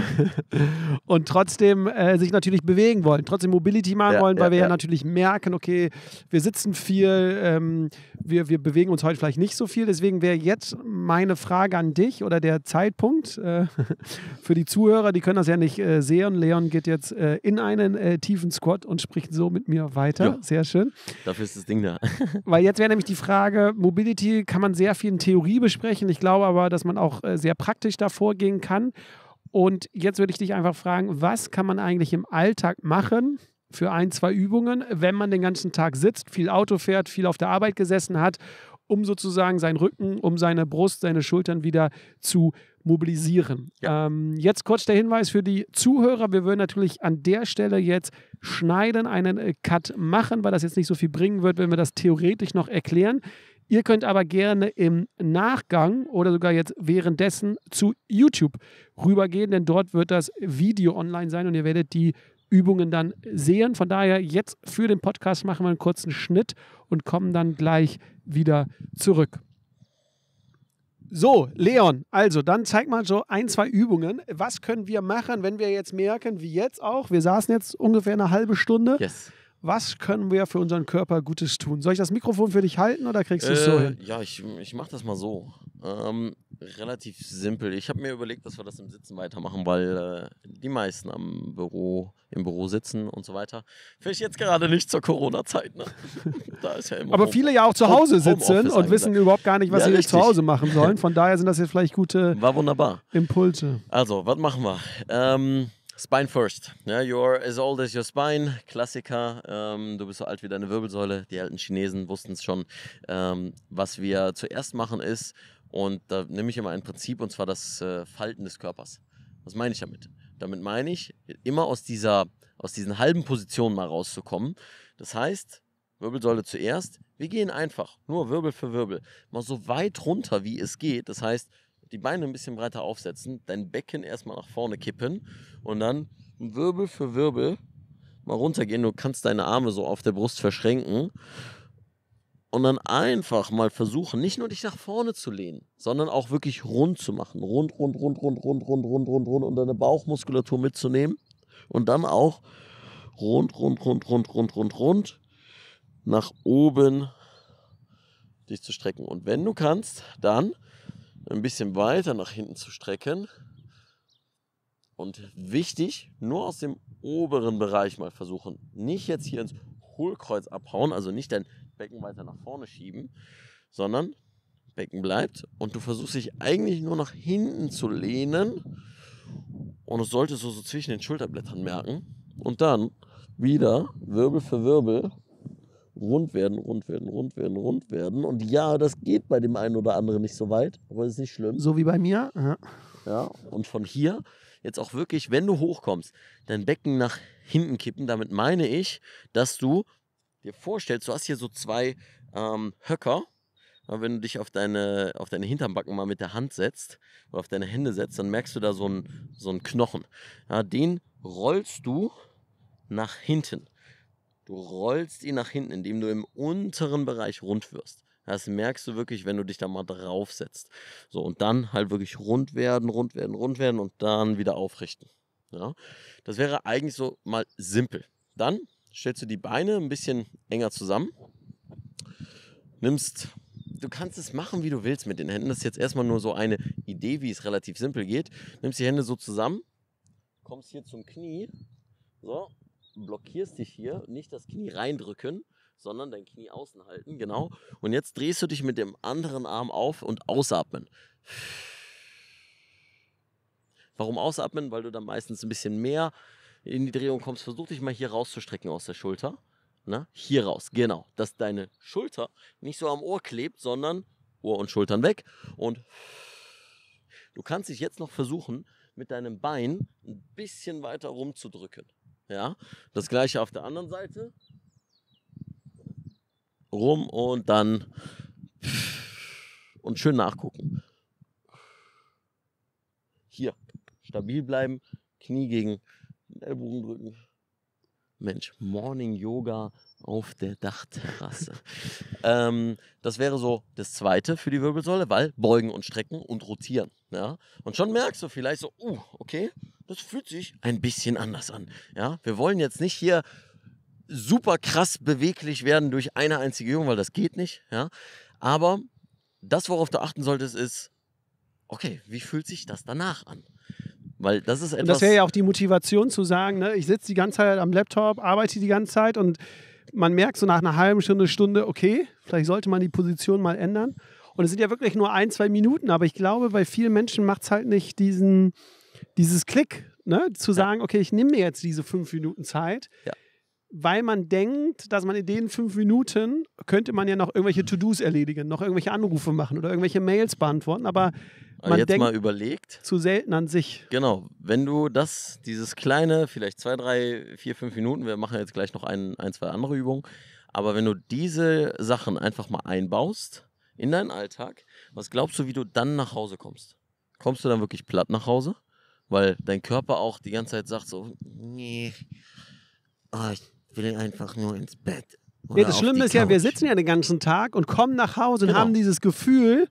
und trotzdem äh, sich natürlich bewegen wollen, trotzdem Mobility machen ja, wollen, weil ja, wir ja, natürlich merken, okay, wir sitzen viel, ähm, wir, wir bewegen uns heute vielleicht nicht so viel. Deswegen wäre jetzt meine Frage an dich oder der Zeitpunkt äh, für die Zuhörer, die können das ja nicht äh, sehen. Leon geht jetzt äh, in einen äh, tiefen Squat und spricht so mit mir weiter. Jo. Sehr schön. Dafür ist das Ding da. weil jetzt wäre nämlich die Frage, Mobility kann man sehr viel in Theorie besprechen. Ich glaube aber, dass man auch äh, sehr praktisch da vorgehen kann. Und jetzt würde ich dich einfach fragen, was kann man eigentlich im Alltag machen für ein, zwei Übungen, wenn man den ganzen Tag sitzt, viel Auto fährt, viel auf der Arbeit gesessen hat, um sozusagen seinen Rücken, um seine Brust, seine Schultern wieder zu mobilisieren. Ja. Ähm, jetzt kurz der Hinweis für die Zuhörer. Wir würden natürlich an der Stelle jetzt schneiden, einen äh, Cut machen, weil das jetzt nicht so viel bringen wird, wenn wir das theoretisch noch erklären. Ihr könnt aber gerne im Nachgang oder sogar jetzt währenddessen zu YouTube rübergehen, denn dort wird das Video online sein und ihr werdet die Übungen dann sehen. Von daher jetzt für den Podcast machen wir einen kurzen Schnitt und kommen dann gleich wieder zurück. So, Leon, also dann zeig mal so ein, zwei Übungen. Was können wir machen, wenn wir jetzt merken, wie jetzt auch, wir saßen jetzt ungefähr eine halbe Stunde. Yes was können wir für unseren Körper Gutes tun? Soll ich das Mikrofon für dich halten oder kriegst du es äh, so hin? Ja, ich, ich mache das mal so. Ähm, relativ simpel. Ich habe mir überlegt, dass wir das im Sitzen weitermachen, weil äh, die meisten am Büro, im Büro sitzen und so weiter. Vielleicht jetzt gerade nicht zur Corona-Zeit. Ne? da ja Aber viele ja auch zu Hause Home sitzen und ne? wissen überhaupt gar nicht, was ja, sie richtig. zu Hause machen sollen. Von daher sind das jetzt vielleicht gute War wunderbar. Impulse. Also, was machen wir? Ähm, Spine first. you are as old as your spine. Klassiker. Ähm, du bist so alt wie deine Wirbelsäule. Die alten Chinesen wussten es schon. Ähm, was wir zuerst machen ist, und da nehme ich immer ein Prinzip, und zwar das äh, Falten des Körpers. Was meine ich damit? Damit meine ich, immer aus, dieser, aus diesen halben Positionen mal rauszukommen. Das heißt, Wirbelsäule zuerst. Wir gehen einfach, nur Wirbel für Wirbel, mal so weit runter, wie es geht. Das heißt, die Beine ein bisschen breiter aufsetzen, dein Becken erstmal nach vorne kippen und dann Wirbel für Wirbel mal runtergehen. Du kannst deine Arme so auf der Brust verschränken und dann einfach mal versuchen, nicht nur dich nach vorne zu lehnen, sondern auch wirklich rund zu machen. Rund, rund, rund, rund, rund, rund, rund, rund, rund und deine Bauchmuskulatur mitzunehmen und dann auch rund, rund, rund, rund, rund, rund, rund nach oben dich zu strecken. Und wenn du kannst, dann ein bisschen weiter nach hinten zu strecken. Und wichtig, nur aus dem oberen Bereich mal versuchen. Nicht jetzt hier ins Hohlkreuz abhauen, also nicht dein Becken weiter nach vorne schieben, sondern Becken bleibt und du versuchst dich eigentlich nur nach hinten zu lehnen und es solltest du so zwischen den Schulterblättern merken und dann wieder Wirbel für Wirbel rund werden, rund werden, rund werden, rund werden. Und ja, das geht bei dem einen oder anderen nicht so weit, aber es ist nicht schlimm. So wie bei mir. Ja. ja. Und von hier jetzt auch wirklich, wenn du hochkommst, dein Becken nach hinten kippen. Damit meine ich, dass du dir vorstellst, du hast hier so zwei ähm, Höcker. Wenn du dich auf deine, auf deine Hinternbacken mal mit der Hand setzt oder auf deine Hände setzt, dann merkst du da so einen, so einen Knochen. Ja, den rollst du nach hinten. Du rollst ihn nach hinten, indem du im unteren Bereich rund wirst. Das merkst du wirklich, wenn du dich da mal draufsetzt. So, und dann halt wirklich rund werden, rund werden, rund werden und dann wieder aufrichten. Ja? Das wäre eigentlich so mal simpel. Dann stellst du die Beine ein bisschen enger zusammen, nimmst du kannst es machen, wie du willst mit den Händen. Das ist jetzt erstmal nur so eine Idee, wie es relativ simpel geht. Nimmst die Hände so zusammen, kommst hier zum Knie, so, blockierst dich hier, nicht das Knie reindrücken, sondern dein Knie außen halten, genau. Und jetzt drehst du dich mit dem anderen Arm auf und ausatmen. Warum ausatmen? Weil du dann meistens ein bisschen mehr in die Drehung kommst. Versuch dich mal hier rauszustrecken aus der Schulter. Na, ne? hier raus, genau. Dass deine Schulter nicht so am Ohr klebt, sondern Ohr und Schultern weg. Und du kannst dich jetzt noch versuchen, mit deinem Bein ein bisschen weiter rumzudrücken. Ja, das gleiche auf der anderen Seite. Rum und dann und schön nachgucken. Hier, stabil bleiben, Knie gegen den Ellbogen drücken. Mensch, Morning Yoga, auf der Dachterrasse. ähm, das wäre so das Zweite für die Wirbelsäule, weil beugen und strecken und rotieren. Ja? Und schon merkst du vielleicht so, uh, okay, das fühlt sich ein bisschen anders an. Ja? Wir wollen jetzt nicht hier super krass beweglich werden durch eine einzige Übung, weil das geht nicht. Ja? Aber das, worauf du achten solltest, ist, okay, wie fühlt sich das danach an? Weil das ist etwas. Und das wäre ja auch die Motivation zu sagen, ne? ich sitze die ganze Zeit am Laptop, arbeite die ganze Zeit und man merkt so nach einer halben Stunde, Stunde, okay, vielleicht sollte man die Position mal ändern. Und es sind ja wirklich nur ein, zwei Minuten, aber ich glaube, bei vielen Menschen macht es halt nicht diesen, dieses Klick, ne? zu sagen, okay, ich nehme mir jetzt diese fünf Minuten Zeit. Ja weil man denkt, dass man in den fünf Minuten könnte man ja noch irgendwelche To-Dos erledigen, noch irgendwelche Anrufe machen oder irgendwelche Mails beantworten. Aber aber man jetzt mal überlegt. Zu selten an sich. Genau. Wenn du das, dieses kleine, vielleicht zwei, drei, vier, fünf Minuten, wir machen jetzt gleich noch ein, ein zwei andere Übungen, aber wenn du diese Sachen einfach mal einbaust in deinen Alltag, was glaubst du, wie du dann nach Hause kommst? Kommst du dann wirklich platt nach Hause? Weil dein Körper auch die ganze Zeit sagt so, nee, oh, ich will einfach nur ins Bett. Ja, das Schlimme ist ja, wir sitzen ja den ganzen Tag und kommen nach Hause und genau. haben dieses Gefühl,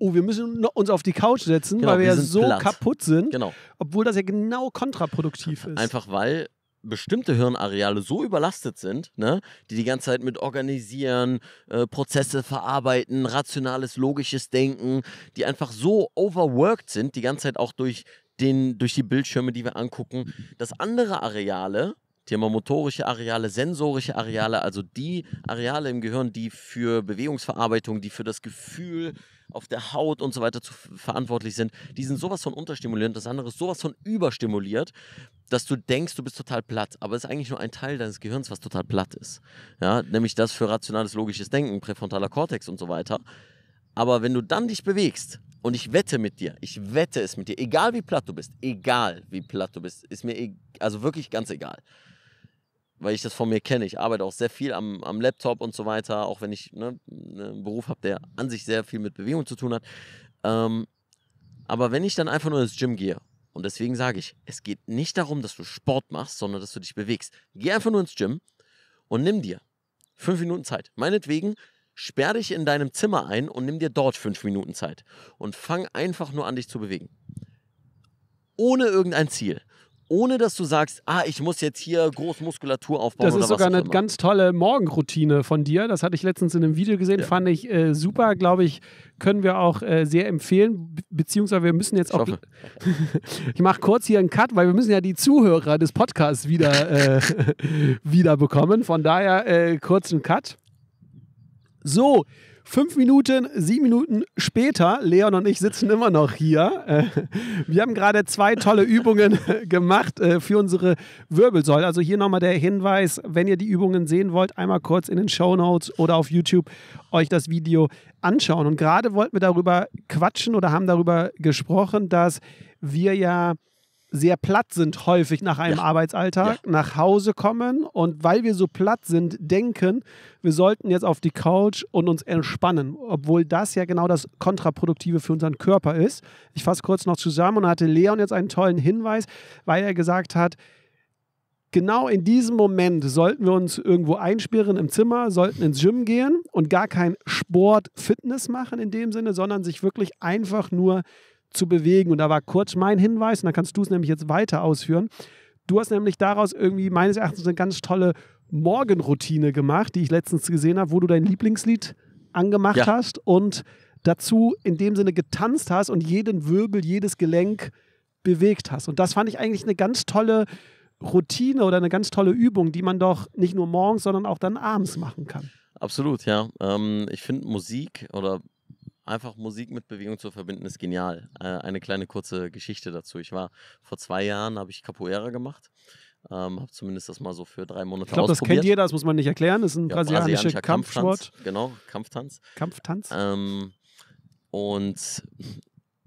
oh, wir müssen uns auf die Couch setzen, genau, weil wir, wir ja so platt. kaputt sind. Genau. Obwohl das ja genau kontraproduktiv ist. Einfach weil bestimmte Hirnareale so überlastet sind, ne, die die ganze Zeit mit organisieren, äh, Prozesse verarbeiten, rationales, logisches Denken, die einfach so overworked sind, die ganze Zeit auch durch, den, durch die Bildschirme, die wir angucken, dass andere Areale Thema motorische Areale, sensorische Areale, also die Areale im Gehirn, die für Bewegungsverarbeitung, die für das Gefühl auf der Haut und so weiter zu, verantwortlich sind, die sind sowas von unterstimuliert, das andere ist sowas von überstimuliert, dass du denkst, du bist total platt. Aber es ist eigentlich nur ein Teil deines Gehirns, was total platt ist. Ja, nämlich das für rationales, logisches Denken, präfrontaler Kortex und so weiter. Aber wenn du dann dich bewegst, und ich wette mit dir, ich wette es mit dir, egal wie platt du bist, egal wie platt du bist, ist mir, e-, also wirklich ganz egal weil ich das von mir kenne. Ich arbeite auch sehr viel am, am Laptop und so weiter, auch wenn ich ne, einen Beruf habe, der an sich sehr viel mit Bewegung zu tun hat. Ähm, aber wenn ich dann einfach nur ins Gym gehe, und deswegen sage ich, es geht nicht darum, dass du Sport machst, sondern dass du dich bewegst. Geh einfach nur ins Gym und nimm dir fünf Minuten Zeit. Meinetwegen sperr dich in deinem Zimmer ein und nimm dir dort fünf Minuten Zeit. Und fang einfach nur an, dich zu bewegen. Ohne irgendein Ziel ohne dass du sagst, ah, ich muss jetzt hier groß Muskulatur aufbauen. Das ist sogar eine ganz tolle Morgenroutine von dir. Das hatte ich letztens in einem Video gesehen, ja. fand ich äh, super, glaube ich, können wir auch äh, sehr empfehlen. beziehungsweise wir müssen jetzt auch. ich, ich mache kurz hier einen Cut, weil wir müssen ja die Zuhörer des Podcasts wieder, äh, wieder bekommen. Von daher äh, einen Cut. So, Fünf Minuten, sieben Minuten später, Leon und ich sitzen immer noch hier. Äh, wir haben gerade zwei tolle Übungen gemacht äh, für unsere Wirbelsäule. Also hier nochmal der Hinweis, wenn ihr die Übungen sehen wollt, einmal kurz in den Show Notes oder auf YouTube euch das Video anschauen. Und gerade wollten wir darüber quatschen oder haben darüber gesprochen, dass wir ja sehr platt sind häufig nach einem ja. Arbeitsalltag, ja. nach Hause kommen und weil wir so platt sind, denken, wir sollten jetzt auf die Couch und uns entspannen, obwohl das ja genau das Kontraproduktive für unseren Körper ist. Ich fasse kurz noch zusammen und hatte Leon jetzt einen tollen Hinweis, weil er gesagt hat, genau in diesem Moment sollten wir uns irgendwo einsperren im Zimmer, sollten ins Gym gehen und gar kein Sport, Fitness machen in dem Sinne, sondern sich wirklich einfach nur zu bewegen. Und da war kurz mein Hinweis, und dann kannst du es nämlich jetzt weiter ausführen. Du hast nämlich daraus irgendwie meines Erachtens eine ganz tolle Morgenroutine gemacht, die ich letztens gesehen habe, wo du dein Lieblingslied angemacht ja. hast und dazu in dem Sinne getanzt hast und jeden Wirbel, jedes Gelenk bewegt hast. Und das fand ich eigentlich eine ganz tolle Routine oder eine ganz tolle Übung, die man doch nicht nur morgens, sondern auch dann abends machen kann. Absolut, ja. Ähm, ich finde Musik oder einfach Musik mit Bewegung zu verbinden, ist genial. Äh, eine kleine kurze Geschichte dazu. Ich war vor zwei Jahren, habe ich Capoeira gemacht. Ähm, habe zumindest das mal so für drei Monate ich glaub, ausprobiert. Ich glaube, das kennt jeder, das muss man nicht erklären. Das ist ein ja, brasilianischer, Kampfsport. Kampftanz, genau, Kampftanz. Kampftanz. Ähm, und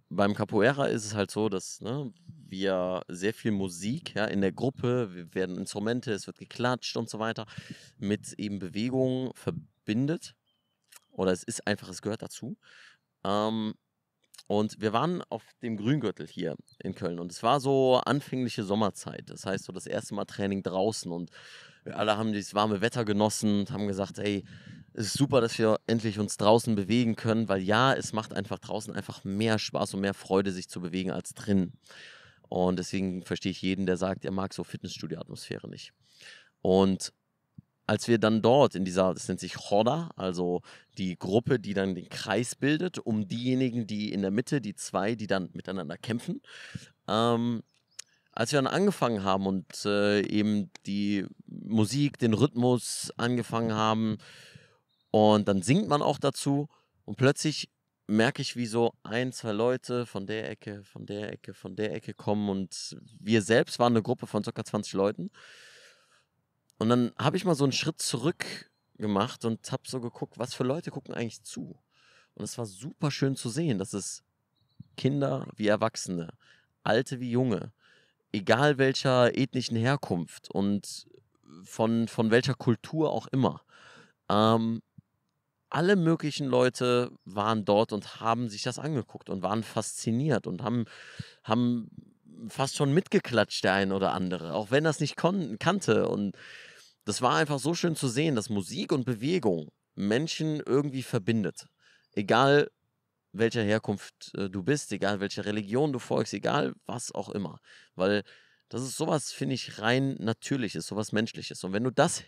beim Capoeira ist es halt so, dass ne, wir sehr viel Musik ja, in der Gruppe, wir werden Instrumente, es wird geklatscht und so weiter, mit eben Bewegung verbindet. Oder es ist einfach, es gehört dazu. Ähm, und wir waren auf dem Grüngürtel hier in Köln und es war so anfängliche Sommerzeit. Das heißt, so das erste Mal Training draußen und wir alle haben dieses warme Wetter genossen und haben gesagt, ey, es ist super, dass wir endlich uns draußen bewegen können, weil ja, es macht einfach draußen einfach mehr Spaß und mehr Freude, sich zu bewegen als drin. Und deswegen verstehe ich jeden, der sagt, er mag so Fitnessstudio-Atmosphäre nicht. Und als wir dann dort in dieser, das nennt sich Horda, also die Gruppe, die dann den Kreis bildet, um diejenigen, die in der Mitte, die zwei, die dann miteinander kämpfen, ähm, als wir dann angefangen haben und äh, eben die Musik, den Rhythmus angefangen haben und dann singt man auch dazu und plötzlich merke ich, wie so ein, zwei Leute von der Ecke, von der Ecke, von der Ecke kommen und wir selbst waren eine Gruppe von ca. 20 Leuten und dann habe ich mal so einen Schritt zurück gemacht und habe so geguckt, was für Leute gucken eigentlich zu. Und es war super schön zu sehen, dass es Kinder wie Erwachsene, Alte wie Junge, egal welcher ethnischen Herkunft und von, von welcher Kultur auch immer, ähm, alle möglichen Leute waren dort und haben sich das angeguckt und waren fasziniert und haben, haben fast schon mitgeklatscht, der eine oder andere, auch wenn das nicht kon kannte. Und das war einfach so schön zu sehen, dass Musik und Bewegung Menschen irgendwie verbindet. Egal welcher Herkunft äh, du bist, egal welcher Religion du folgst, egal was auch immer. Weil das ist sowas, finde ich, rein natürliches, sowas menschliches. Und wenn du das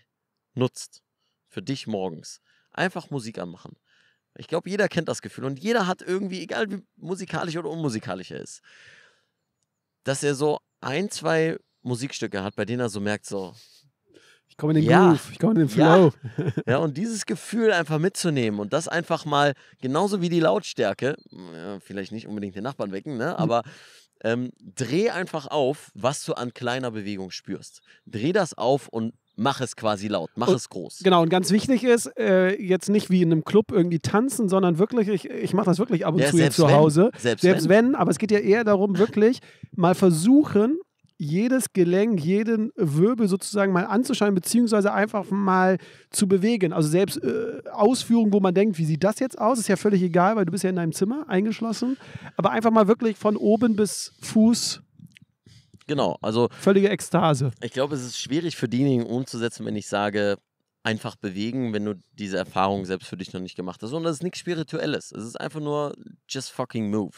nutzt für dich morgens, einfach Musik anmachen. Ich glaube, jeder kennt das Gefühl und jeder hat irgendwie, egal wie musikalisch oder unmusikalisch er ist, dass er so ein, zwei Musikstücke hat, bei denen er so merkt, so, ich komme in den ja. Groove, ich komme in den Flow. Ja. ja, und dieses Gefühl einfach mitzunehmen und das einfach mal, genauso wie die Lautstärke, ja, vielleicht nicht unbedingt den Nachbarn wecken, ne? Hm. aber ähm, dreh einfach auf, was du an kleiner Bewegung spürst. Dreh das auf und mach es quasi laut, mach und, es groß. Genau, und ganz wichtig ist, äh, jetzt nicht wie in einem Club irgendwie tanzen, sondern wirklich, ich, ich mache das wirklich ab und ja, zu jetzt zu Hause. Wenn, selbst, selbst wenn. wenn. aber es geht ja eher darum, wirklich mal versuchen, jedes Gelenk, jeden Wirbel sozusagen mal anzuschauen, beziehungsweise einfach mal zu bewegen. Also selbst äh, Ausführungen, wo man denkt, wie sieht das jetzt aus, ist ja völlig egal, weil du bist ja in deinem Zimmer eingeschlossen. Aber einfach mal wirklich von oben bis Fuß. Genau, also. Völlige Ekstase. Ich glaube, es ist schwierig für diejenigen umzusetzen, wenn ich sage, einfach bewegen, wenn du diese Erfahrung selbst für dich noch nicht gemacht hast. Und das ist nichts Spirituelles. Es ist einfach nur just fucking move.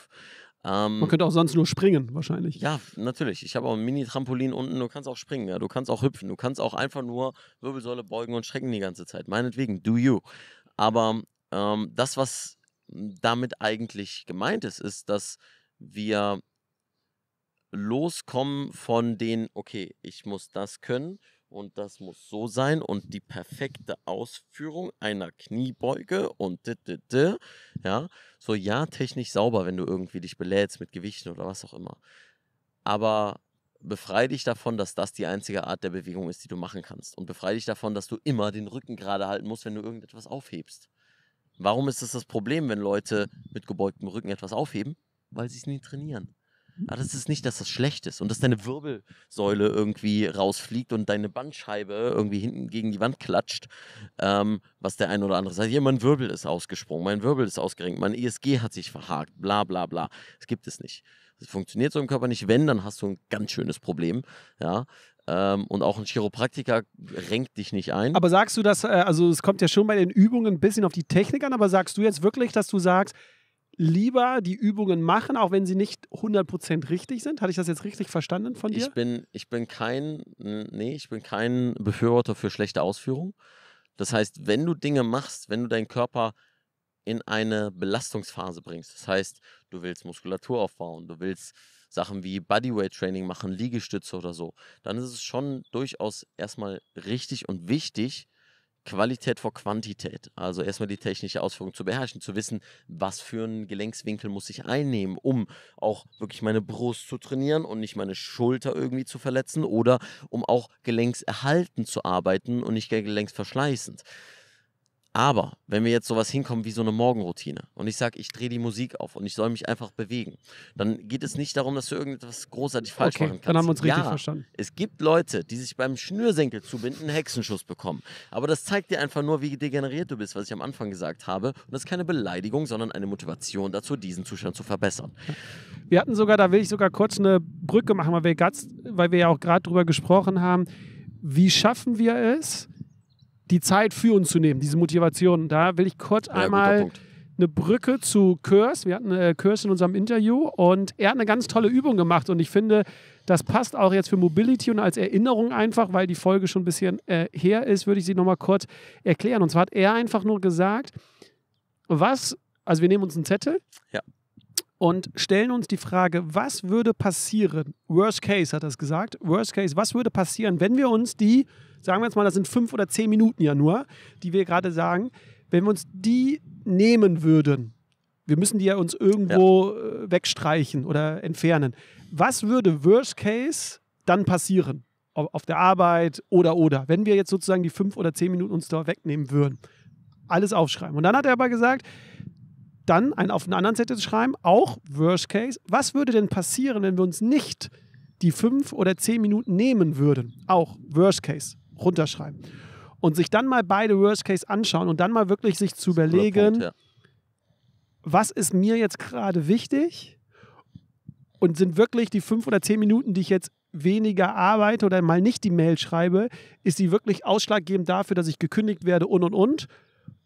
Ähm, Man könnte auch sonst nur springen, wahrscheinlich. Ja, natürlich. Ich habe auch ein Mini-Trampolin unten. Du kannst auch springen, ja. du kannst auch hüpfen, du kannst auch einfach nur Wirbelsäule beugen und strecken die ganze Zeit. Meinetwegen, do you. Aber ähm, das, was damit eigentlich gemeint ist, ist, dass wir loskommen von den, okay, ich muss das können, und das muss so sein und die perfekte Ausführung einer Kniebeuge und d, d, d, ja, so ja, technisch sauber, wenn du irgendwie dich belädst mit Gewichten oder was auch immer. Aber befreie dich davon, dass das die einzige Art der Bewegung ist, die du machen kannst und befreie dich davon, dass du immer den Rücken gerade halten musst, wenn du irgendetwas aufhebst. Warum ist es das, das Problem, wenn Leute mit gebeugtem Rücken etwas aufheben? Weil sie es nie trainieren ah, das ist nicht, dass das schlecht ist und dass deine Wirbelsäule irgendwie rausfliegt und deine Bandscheibe irgendwie hinten gegen die Wand klatscht, ähm, was der ein oder andere sagt, Hier, mein Wirbel ist ausgesprungen, mein Wirbel ist ausgerenkt, mein ESG hat sich verhakt, bla bla bla. Das gibt es nicht. Das funktioniert so im Körper nicht. Wenn, dann hast du ein ganz schönes Problem. Ja, ähm, und auch ein Chiropraktiker renkt dich nicht ein. Aber sagst du das, äh, also es kommt ja schon bei den Übungen ein bisschen auf die Technik an, aber sagst du jetzt wirklich, dass du sagst, lieber die Übungen machen, auch wenn sie nicht 100% richtig sind? Hatte ich das jetzt richtig verstanden von dir? Ich bin, ich bin kein, nee, ich bin kein Befürworter für schlechte Ausführungen. Das heißt, wenn du Dinge machst, wenn du deinen Körper in eine Belastungsphase bringst, das heißt, du willst Muskulatur aufbauen, du willst Sachen wie Bodyweight Training machen, Liegestütze oder so, dann ist es schon durchaus erstmal richtig und wichtig, Qualität vor Quantität. Also erstmal die technische Ausführung zu beherrschen, zu wissen, was für einen Gelenkswinkel muss ich einnehmen, um auch wirklich meine Brust zu trainieren und nicht meine Schulter irgendwie zu verletzen oder um auch gelenkserhaltend zu arbeiten und nicht gelenksverschleißend. Aber wenn wir jetzt sowas hinkommen wie so eine Morgenroutine und ich sage, ich drehe die Musik auf und ich soll mich einfach bewegen, dann geht es nicht darum, dass du irgendetwas großartig falsch okay, machen kannst. Dann haben wir uns richtig verstanden. Es gibt Leute, die sich beim Schnürsenkel zubinden einen Hexenschuss bekommen. Aber das zeigt dir einfach nur, wie degeneriert du bist, was ich am Anfang gesagt habe. Und das ist keine Beleidigung, sondern eine Motivation dazu, diesen Zustand zu verbessern. Wir hatten sogar, da will ich sogar kurz eine Brücke machen, weil wir, grad, weil wir ja auch gerade drüber gesprochen haben, wie schaffen wir es, die Zeit für uns zu nehmen, diese Motivation. Da will ich kurz ja, einmal eine Brücke zu Kurs. Wir hatten äh, Kurs in unserem Interview und er hat eine ganz tolle Übung gemacht und ich finde, das passt auch jetzt für Mobility und als Erinnerung einfach, weil die Folge schon ein bisschen äh, her ist, würde ich sie nochmal kurz erklären. Und zwar hat er einfach nur gesagt, was, also wir nehmen uns einen Zettel. Ja. Und stellen uns die Frage, was würde passieren? Worst Case hat er es gesagt. Worst Case, was würde passieren, wenn wir uns die sagen wir jetzt mal, das sind fünf oder zehn Minuten ja nur, die wir gerade sagen, wenn wir uns die nehmen würden, wir müssen die ja uns irgendwo ja. Äh, wegstreichen oder entfernen. Was würde Worst Case dann passieren? Auf der Arbeit oder oder. Wenn wir jetzt sozusagen die fünf oder zehn Minuten uns da wegnehmen würden, alles aufschreiben. Und dann hat er aber gesagt, dann einen auf einen anderen Zettel schreiben, auch Worst Case. Was würde denn passieren, wenn wir uns nicht die fünf oder zehn Minuten nehmen würden? Auch Worst Case runterschreiben. Und sich dann mal beide Worst Case anschauen und dann mal wirklich sich zu überlegen, Punkt, ja. was ist mir jetzt gerade wichtig und sind wirklich die fünf oder zehn Minuten, die ich jetzt weniger arbeite oder mal nicht die Mail schreibe, ist sie wirklich ausschlaggebend dafür, dass ich gekündigt werde und und und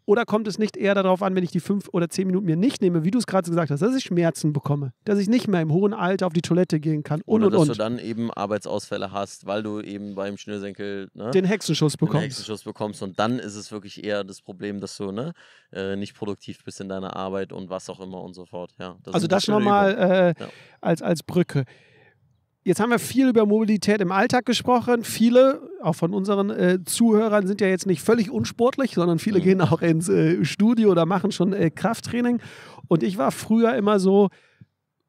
oder kommt es nicht eher darauf an, wenn ich die fünf oder zehn Minuten mir nicht nehme, wie du es gerade gesagt hast, dass ich Schmerzen bekomme, dass ich nicht mehr im hohen Alter auf die Toilette gehen kann und oder und dass und. du dann eben Arbeitsausfälle hast, weil du eben beim Schnürsenkel ne, den Hexenschuss bekommst. Den Hexenschuss bekommst und dann ist es wirklich eher das Problem, dass du ne, äh, nicht produktiv bist in deiner Arbeit und was auch immer und so fort. Ja, das also das nochmal äh, ja. als, als Brücke. Jetzt haben wir viel über Mobilität im Alltag gesprochen. Viele, auch von unseren äh, Zuhörern, sind ja jetzt nicht völlig unsportlich, sondern viele mhm. gehen auch ins äh, Studio oder machen schon äh, Krafttraining. Und ich war früher immer so,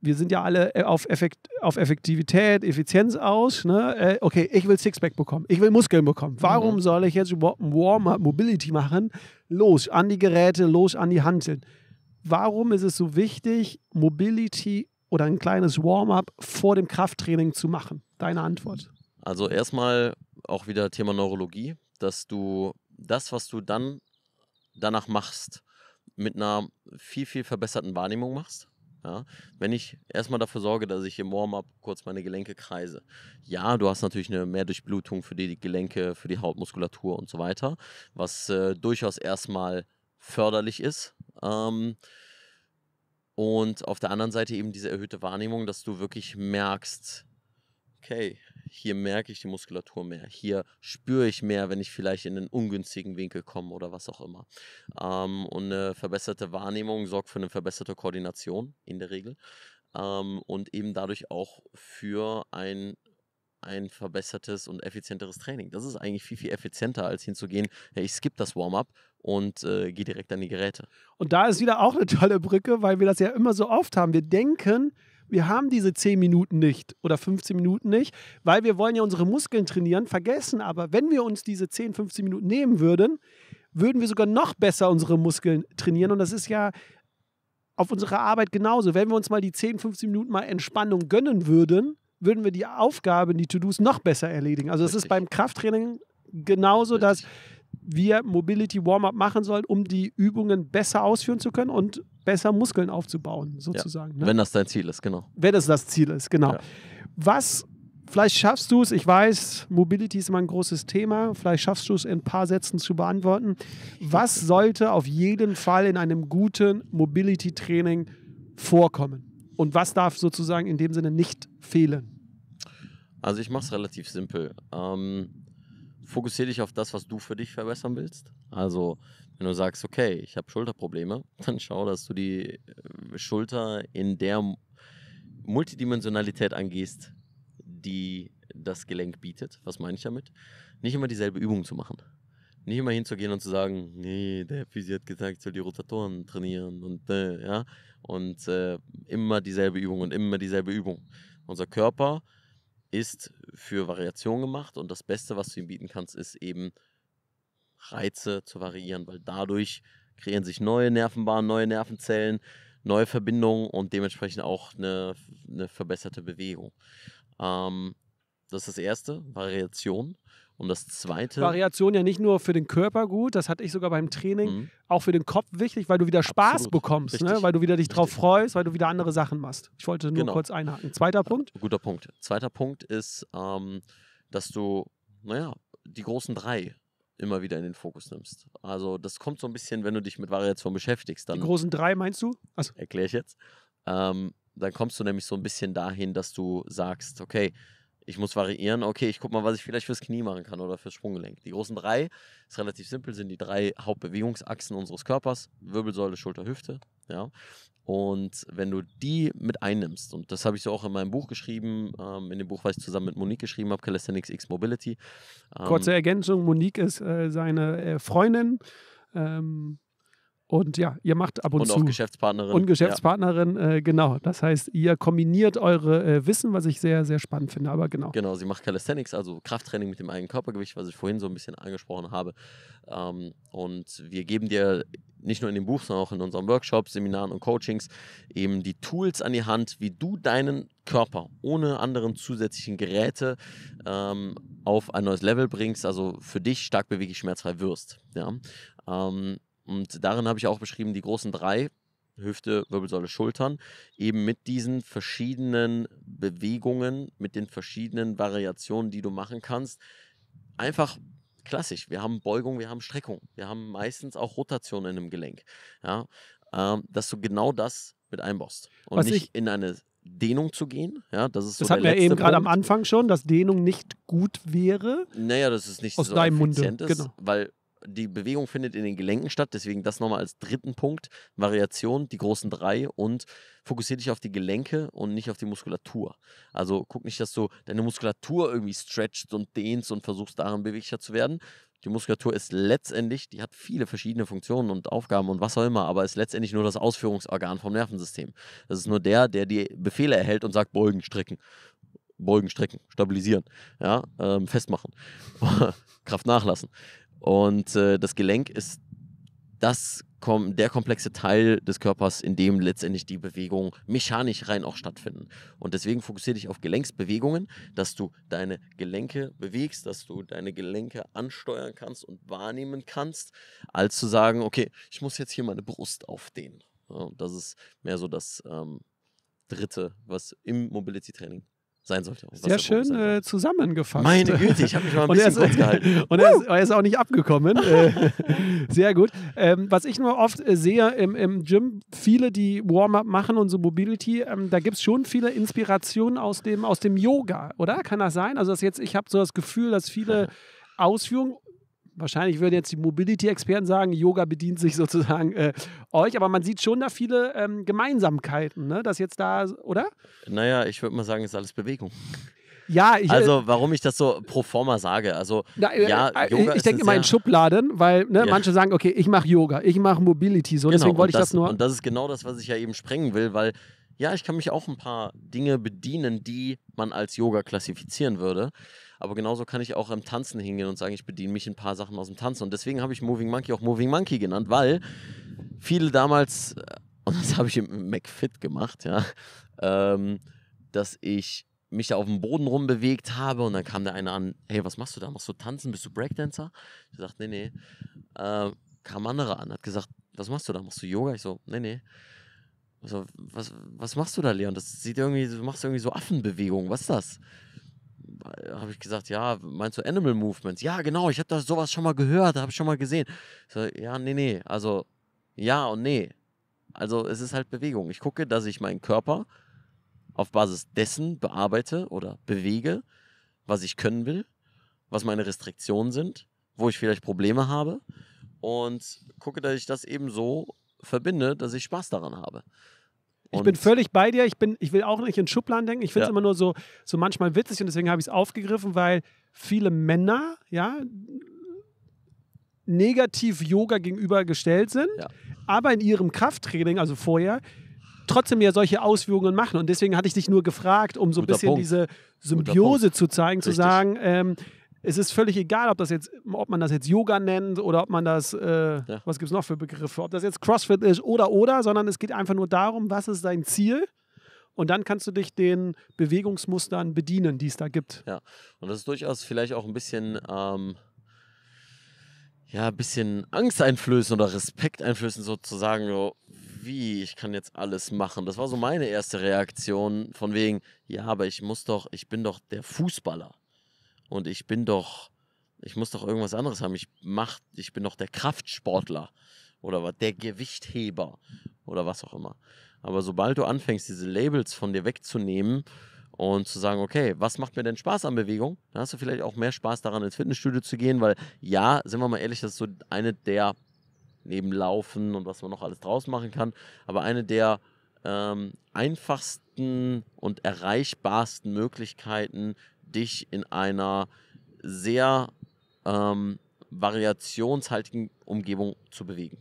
wir sind ja alle äh, auf, Effekt, auf Effektivität, Effizienz aus. Ne? Äh, okay, ich will Sixpack bekommen, ich will Muskeln bekommen. Warum mhm. soll ich jetzt überhaupt ein Warm-up Mobility machen? Los, an die Geräte, los, an die Hanteln. Warum ist es so wichtig, Mobility oder ein kleines Warm-up vor dem Krafttraining zu machen? Deine Antwort. Also erstmal auch wieder Thema Neurologie, dass du das, was du dann danach machst, mit einer viel, viel verbesserten Wahrnehmung machst. Ja, wenn ich erstmal dafür sorge, dass ich im Warm-up kurz meine Gelenke kreise. Ja, du hast natürlich eine Mehrdurchblutung für die Gelenke, für die Hautmuskulatur und so weiter, was äh, durchaus erstmal förderlich ist. Ähm, und auf der anderen Seite eben diese erhöhte Wahrnehmung, dass du wirklich merkst, okay, hier merke ich die Muskulatur mehr, hier spüre ich mehr, wenn ich vielleicht in einen ungünstigen Winkel komme oder was auch immer. Ähm, und eine verbesserte Wahrnehmung sorgt für eine verbesserte Koordination in der Regel ähm, und eben dadurch auch für ein ein verbessertes und effizienteres Training. Das ist eigentlich viel, viel effizienter, als hinzugehen, hey, ich skippe das Warm-up und äh, gehe direkt an die Geräte. Und da ist wieder auch eine tolle Brücke, weil wir das ja immer so oft haben. Wir denken, wir haben diese 10 Minuten nicht oder 15 Minuten nicht, weil wir wollen ja unsere Muskeln trainieren, vergessen aber, wenn wir uns diese 10, 15 Minuten nehmen würden, würden wir sogar noch besser unsere Muskeln trainieren. Und das ist ja auf unserer Arbeit genauso. Wenn wir uns mal die 10, 15 Minuten mal Entspannung gönnen würden, würden wir die Aufgaben, die To-Dos noch besser erledigen. Also es ist beim Krafttraining genauso, Richtig. dass wir Mobility Warm-up machen sollen, um die Übungen besser ausführen zu können und besser Muskeln aufzubauen, sozusagen. Ja, ne? Wenn das dein Ziel ist, genau. Wenn das das Ziel ist, genau. Ja. Was, vielleicht schaffst du es, ich weiß, Mobility ist immer ein großes Thema, vielleicht schaffst du es in ein paar Sätzen zu beantworten. Was sollte auf jeden Fall in einem guten Mobility-Training vorkommen? Und was darf sozusagen in dem Sinne nicht fehlen? Also ich mache es relativ simpel. Ähm, Fokussiere dich auf das, was du für dich verbessern willst. Also wenn du sagst, okay, ich habe Schulterprobleme, dann schau, dass du die äh, Schulter in der Multidimensionalität angehst, die das Gelenk bietet. Was meine ich damit? Nicht immer dieselbe Übung zu machen. Nicht immer hinzugehen und zu sagen, nee, der Physio hat gesagt, ich soll die Rotatoren trainieren und äh, ja. Und äh, immer dieselbe Übung und immer dieselbe Übung. Unser Körper ist für Variation gemacht und das Beste, was du ihm bieten kannst, ist eben Reize zu variieren, weil dadurch kreieren sich neue Nervenbahnen, neue Nervenzellen, neue Verbindungen und dementsprechend auch eine, eine verbesserte Bewegung. Ähm, das ist das Erste, Variation. Und das zweite. Variation ja nicht nur für den Körper gut, das hatte ich sogar beim Training, mhm. auch für den Kopf wichtig, weil du wieder Spaß Absolut. bekommst, ne? weil du wieder dich Richtig. drauf freust, weil du wieder andere Sachen machst. Ich wollte nur genau. kurz einhaken. Zweiter äh, Punkt. Guter Punkt. Zweiter Punkt ist, ähm, dass du, naja, die großen drei immer wieder in den Fokus nimmst. Also das kommt so ein bisschen, wenn du dich mit Variation beschäftigst. Dann die großen drei meinst du? Also Erkläre ich jetzt. Ähm, dann kommst du nämlich so ein bisschen dahin, dass du sagst, okay, ich muss variieren, okay, ich gucke mal, was ich vielleicht fürs Knie machen kann oder fürs Sprunggelenk. Die großen drei, ist relativ simpel, sind die drei Hauptbewegungsachsen unseres Körpers, Wirbelsäule, Schulter, Hüfte, ja. Und wenn du die mit einnimmst, und das habe ich so auch in meinem Buch geschrieben, ähm, in dem Buch, was ich zusammen mit Monique geschrieben habe, Calisthenics X Mobility. Ähm, Kurze Ergänzung, Monique ist äh, seine äh, Freundin. Ähm, und ja, ihr macht ab und, und zu. auch Geschäftspartnerin. Und Geschäftspartnerin, ja. äh, genau. Das heißt, ihr kombiniert eure äh, Wissen, was ich sehr, sehr spannend finde, aber genau. Genau, sie macht Calisthenics, also Krafttraining mit dem eigenen Körpergewicht, was ich vorhin so ein bisschen angesprochen habe. Ähm, und wir geben dir nicht nur in dem Buch, sondern auch in unseren Workshops, Seminaren und Coachings eben die Tools an die Hand, wie du deinen Körper ohne anderen zusätzlichen Geräte ähm, auf ein neues Level bringst, also für dich stark beweglich schmerzfrei wirst. Ja? Ähm, und darin habe ich auch beschrieben, die großen drei, Hüfte, Wirbelsäule, Schultern, eben mit diesen verschiedenen Bewegungen, mit den verschiedenen Variationen, die du machen kannst, einfach klassisch. Wir haben Beugung, wir haben Streckung, wir haben meistens auch Rotation in einem Gelenk, ja? Ähm, dass du genau das mit einbaust und Was nicht in eine Dehnung zu gehen. Ja, das ist so hatten wir eben gerade am Anfang schon, dass Dehnung nicht gut wäre. Naja, das ist nicht aus so deinem Munde. Ist, genau. weil die Bewegung findet in den Gelenken statt, deswegen das nochmal als dritten Punkt. Variation, die großen drei und fokussiere dich auf die Gelenke und nicht auf die Muskulatur. Also guck nicht, dass du deine Muskulatur irgendwie stretchst und dehnst und versuchst darin beweglicher zu werden. Die Muskulatur ist letztendlich, die hat viele verschiedene Funktionen und Aufgaben und was auch immer, aber ist letztendlich nur das Ausführungsorgan vom Nervensystem. Das ist nur der, der die Befehle erhält und sagt, beugen, strecken. Beugen, strecken, stabilisieren, ja, ähm, festmachen, Kraft nachlassen. Und äh, das Gelenk ist das, kom der komplexe Teil des Körpers, in dem letztendlich die Bewegungen mechanisch rein auch stattfinden. Und deswegen fokussiere dich auf Gelenksbewegungen, dass du deine Gelenke bewegst, dass du deine Gelenke ansteuern kannst und wahrnehmen kannst, als zu sagen, okay, ich muss jetzt hier meine Brust aufdehnen. Ja, das ist mehr so das ähm, Dritte, was im Mobility-Training sein sollte. Sehr schön äh, zusammengefasst. Meine Güte, ich habe mich mal ein bisschen ist, äh, kurz gehalten. Und er ist, er ist, auch nicht abgekommen. Äh, sehr gut. Ähm, was ich nur oft äh, sehe im, im Gym, viele, die Warm-up machen und so Mobility, ähm, da gibt es schon viele Inspirationen aus dem, aus dem Yoga, oder? Kann das sein? Also das jetzt, ich habe so das Gefühl, dass viele Ausführungen wahrscheinlich würden jetzt die Mobility-Experten sagen, Yoga bedient sich sozusagen äh, euch, aber man sieht schon da viele ähm, Gemeinsamkeiten, ne? Das jetzt da, oder? Naja, ich würde mal sagen, ist alles Bewegung. Ja, ich, äh, also warum ich das so pro forma sage, also na, äh, ja, äh, Yoga ich denke immer in Schubladen, weil ne, ja. manche sagen, okay, ich mache Yoga, ich mache Mobility, so genau, deswegen wollte ich das, das nur. Und das ist genau das, was ich ja eben sprengen will, weil ja, ich kann mich auch ein paar Dinge bedienen, die man als Yoga klassifizieren würde. Aber genauso kann ich auch im Tanzen hingehen und sagen, ich bediene mich ein paar Sachen aus dem Tanzen. Und deswegen habe ich Moving Monkey auch Moving Monkey genannt, weil viele damals, äh, und das habe ich im McFit gemacht, ja, ähm, dass ich mich da auf dem Boden rumbewegt habe und dann kam der eine an, hey, was machst du da? Machst du tanzen? Bist du Breakdancer? Ich sagte, nee, nee. Äh, kam andere an, hat gesagt, was machst du da? Machst du Yoga? Ich so, nee, nee. So, was, was machst du da, Leon? Das sieht irgendwie, du machst irgendwie so Affenbewegungen. Was ist das? habe ich gesagt, ja, meinst du Animal Movements? Ja, genau, ich habe da sowas schon mal gehört, habe ich schon mal gesehen. So, ja, nee, nee, also ja und nee. Also es ist halt Bewegung. Ich gucke, dass ich meinen Körper auf Basis dessen bearbeite oder bewege, was ich können will, was meine Restriktionen sind, wo ich vielleicht Probleme habe und gucke, dass ich das eben so verbinde, dass ich Spaß daran habe. Ich bin völlig bei dir. Ich, bin, ich will auch nicht in Schubladen denken. Ich finde es ja. immer nur so, so manchmal witzig und deswegen habe ich es aufgegriffen, weil viele Männer, ja, negativ Yoga gegenübergestellt sind, ja. aber in ihrem Krafttraining, also vorher, trotzdem ja solche Auswirkungen machen. Und deswegen hatte ich dich nur gefragt, um so ein bisschen Punkt. diese Symbiose zu zeigen, Richtig. zu sagen, ähm, es ist völlig egal, ob, das jetzt, ob man das jetzt Yoga nennt oder ob man das, äh, ja. was gibt es noch für Begriffe, ob das jetzt CrossFit ist oder oder, sondern es geht einfach nur darum, was ist dein Ziel? Und dann kannst du dich den Bewegungsmustern bedienen, die es da gibt. Ja, und das ist durchaus vielleicht auch ein bisschen, ähm, ja, ein bisschen Angst einflößen oder Respekt einflößen, sozusagen, so, wie, ich kann jetzt alles machen. Das war so meine erste Reaktion, von wegen, ja, aber ich muss doch, ich bin doch der Fußballer und ich bin doch, ich muss doch irgendwas anderes haben. Ich mach, ich bin doch der Kraftsportler oder der Gewichtheber oder was auch immer. Aber sobald du anfängst, diese Labels von dir wegzunehmen und zu sagen, okay, was macht mir denn Spaß an Bewegung? Dann hast du vielleicht auch mehr Spaß daran, ins Fitnessstudio zu gehen, weil ja, sind wir mal ehrlich, das ist so eine der, neben Laufen und was man noch alles draus machen kann, aber eine der ähm, einfachsten und erreichbarsten Möglichkeiten, dich in einer sehr ähm, variationshaltigen Umgebung zu bewegen.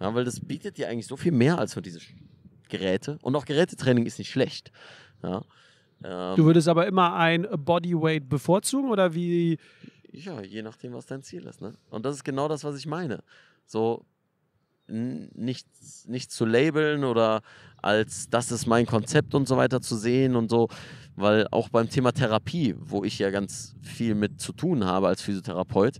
Ja, weil das bietet dir eigentlich so viel mehr als nur diese Geräte. Und auch Gerätetraining ist nicht schlecht. Ja, ähm, du würdest aber immer ein Bodyweight bevorzugen oder wie? Ja, je nachdem, was dein Ziel ist. Ne? Und das ist genau das, was ich meine. So, nicht, nicht zu labeln oder als das ist mein Konzept und so weiter zu sehen und so, weil auch beim Thema Therapie, wo ich ja ganz viel mit zu tun habe als Physiotherapeut,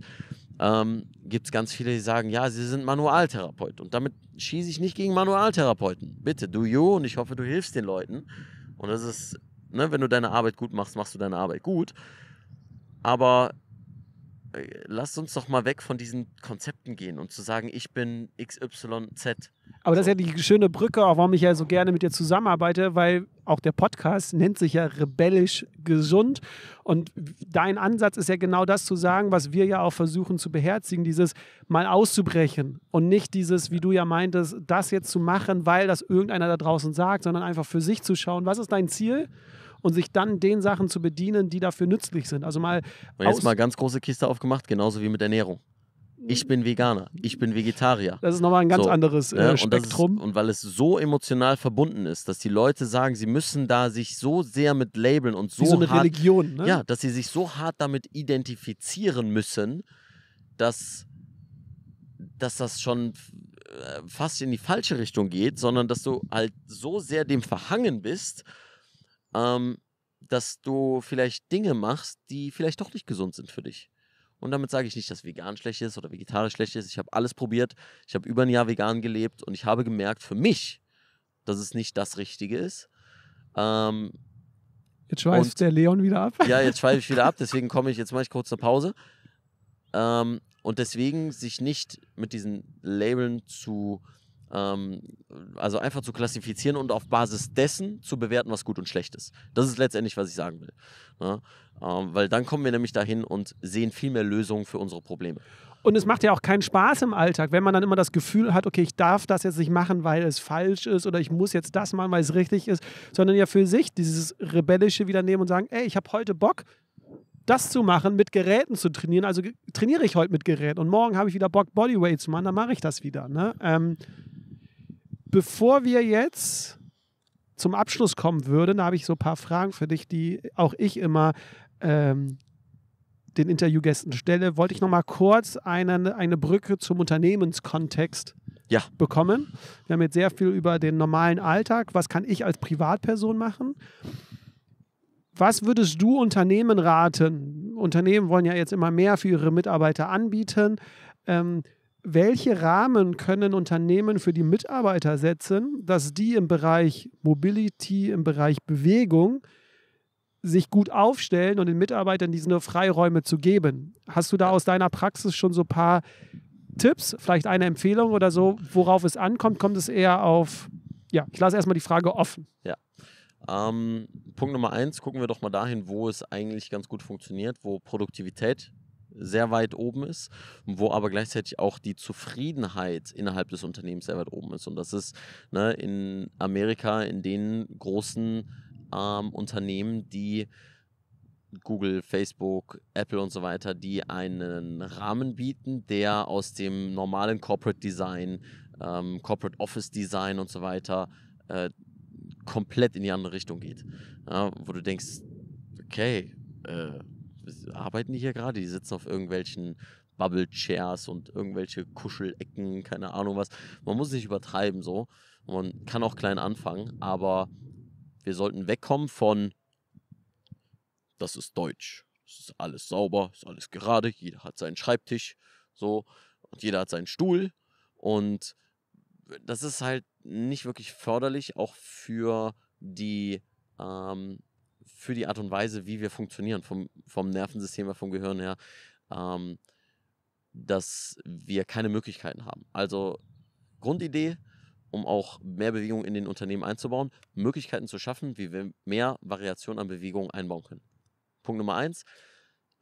ähm, gibt es ganz viele, die sagen, ja, sie sind Manualtherapeut und damit schieße ich nicht gegen Manualtherapeuten. Bitte, do you und ich hoffe, du hilfst den Leuten und das ist, ne, wenn du deine Arbeit gut machst, machst du deine Arbeit gut, aber äh, lasst uns doch mal weg von diesen Konzepten gehen und zu sagen, ich bin XYZ. Aber das ist ja die schöne Brücke, auch warum ich ja so gerne mit dir zusammenarbeite, weil auch der Podcast nennt sich ja rebellisch gesund. Und dein Ansatz ist ja genau das zu sagen, was wir ja auch versuchen zu beherzigen, dieses mal auszubrechen und nicht dieses, wie du ja meintest, das jetzt zu machen, weil das irgendeiner da draußen sagt, sondern einfach für sich zu schauen, was ist dein Ziel? und sich dann den Sachen zu bedienen, die dafür nützlich sind. Also mal. Und jetzt mal ganz große Kiste aufgemacht, genauso wie mit Ernährung. Ich bin Veganer, ich bin Vegetarier. Das ist nochmal ein ganz so, anderes ne? äh, Spektrum. Und, ist, und, weil es so emotional verbunden ist, dass die Leute sagen, sie müssen da sich so sehr mit labeln und so, wie so mit hart, Religion, ne? ja, dass sie sich so hart damit identifizieren müssen, dass, dass das schon äh, fast in die falsche Richtung geht, sondern dass du halt so sehr dem verhangen bist, ähm, dass du vielleicht Dinge machst, die vielleicht doch nicht gesund sind für dich. Und damit sage ich nicht, dass vegan schlecht ist oder vegetarisch schlecht ist. Ich habe alles probiert. Ich habe über ein Jahr vegan gelebt und ich habe gemerkt für mich, dass es nicht das Richtige ist. Ähm, jetzt schweift der Leon wieder ab. Ja, jetzt schweife ich wieder ab. Deswegen komme ich, jetzt mache ich kurz eine Pause. Ähm, und deswegen sich nicht mit diesen Labeln zu ähm, also einfach zu klassifizieren und auf Basis dessen zu bewerten, was gut und schlecht ist. Das ist letztendlich, was ich sagen will. Ja, ne? ähm, weil dann kommen wir nämlich dahin und sehen viel mehr Lösungen für unsere Probleme. Und es macht ja auch keinen Spaß im Alltag, wenn man dann immer das Gefühl hat, okay, ich darf das jetzt nicht machen, weil es falsch ist oder ich muss jetzt das machen, weil es richtig ist, sondern ja für sich dieses Rebellische wieder nehmen und sagen, ey, ich habe heute Bock, das zu machen, mit Geräten zu trainieren. Also trainiere ich heute mit Geräten und morgen habe ich wieder Bock, Bodyweight zu machen, dann mache ich das wieder. Ne? Ähm, bevor wir jetzt zum Abschluss kommen würden, habe ich so ein paar Fragen für dich, die auch ich immer ähm, den Interviewgästen stelle. Wollte ich noch mal kurz eine, eine Brücke zum Unternehmenskontext ja. bekommen. Wir haben jetzt sehr viel über den normalen Alltag. Was kann ich als Privatperson machen? Was würdest du Unternehmen raten? Unternehmen wollen ja jetzt immer mehr für ihre Mitarbeiter anbieten. Ähm, welche Rahmen können Unternehmen für die Mitarbeiter setzen, dass die im Bereich Mobility, im Bereich Bewegung sich gut aufstellen und den Mitarbeitern diese Freiräume zu geben? Hast du da aus deiner Praxis schon so ein paar Tipps, vielleicht eine Empfehlung oder so, worauf es ankommt? Kommt es eher auf, ja, ich lasse erstmal die Frage offen. Ja. Ähm, Punkt Nummer eins, gucken wir doch mal dahin, wo es eigentlich ganz gut funktioniert, wo Produktivität sehr weit oben ist, wo aber gleichzeitig auch die Zufriedenheit innerhalb des Unternehmens sehr weit oben ist. Und das ist ne, in Amerika, in den großen ähm, Unternehmen, die Google, Facebook, Apple und so weiter, die einen Rahmen bieten, der aus dem normalen Corporate Design, ähm, Corporate Office Design und so weiter äh, komplett in die andere Richtung geht. Ja, wo du denkst, okay, äh, arbeiten die hier gerade? Die sitzen auf irgendwelchen Bubble Chairs und irgendwelche Kuschelecken, keine Ahnung was. Man muss nicht übertreiben so. Man kann auch klein anfangen, aber wir sollten wegkommen von das ist deutsch. Es ist alles sauber, es ist alles gerade, jeder hat seinen Schreibtisch, so und jeder hat seinen Stuhl und das ist halt nicht wirklich förderlich auch für die ähm, für die Art und Weise, wie wir funktionieren, vom, vom Nervensystem her, vom Gehirn her, ähm, dass wir keine Möglichkeiten haben. Also Grundidee, um auch mehr Bewegung in den Unternehmen einzubauen, Möglichkeiten zu schaffen, wie wir mehr Variation an Bewegung einbauen können. Punkt Nummer eins,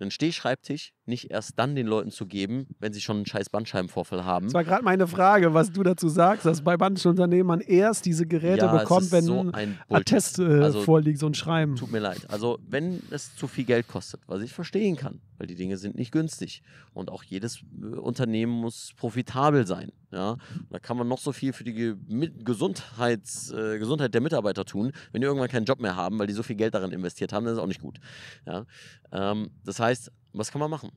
einen Stehschreibtisch nicht erst dann den Leuten zu geben, wenn sie schon einen scheiß Bandscheibenvorfall haben. Das war gerade meine Frage, was du dazu sagst, dass bei Bandscheibenunternehmen man erst diese Geräte ja, bekommt, wenn so ein Attest äh, also, vorliegt, so ein Schreiben. Tut mir leid. Also wenn es zu viel Geld kostet, was ich verstehen kann, weil die Dinge sind nicht günstig. Und auch jedes äh, Unternehmen muss profitabel sein. Ja? Da kann man noch so viel für die Gesundheits, äh, Gesundheit der Mitarbeiter tun. Wenn die irgendwann keinen Job mehr haben, weil die so viel Geld darin investiert haben, dann ist es auch nicht gut. Ja? Ähm, das heißt, was kann man machen?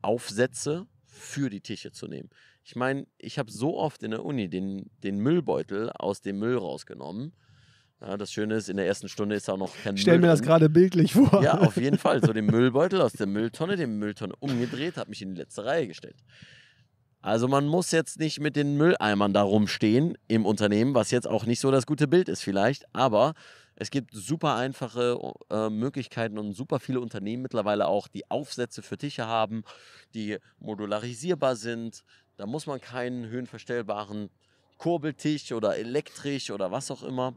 Aufsätze für die Tische zu nehmen. Ich meine, ich habe so oft in der Uni den, den Müllbeutel aus dem Müll rausgenommen ja, das Schöne ist, in der ersten Stunde ist auch noch kein ich stelle mir das gerade bildlich vor. Ja, auf jeden Fall. So den Müllbeutel aus der Mülltonne, den Mülltonne umgedreht, habe mich in die letzte Reihe gestellt. Also man muss jetzt nicht mit den Mülleimern da rumstehen im Unternehmen, was jetzt auch nicht so das gute Bild ist vielleicht, aber es gibt super einfache äh, Möglichkeiten und super viele Unternehmen mittlerweile auch, die Aufsätze für Tische haben, die modularisierbar sind. Da muss man keinen höhenverstellbaren Kurbeltisch oder elektrisch oder was auch immer.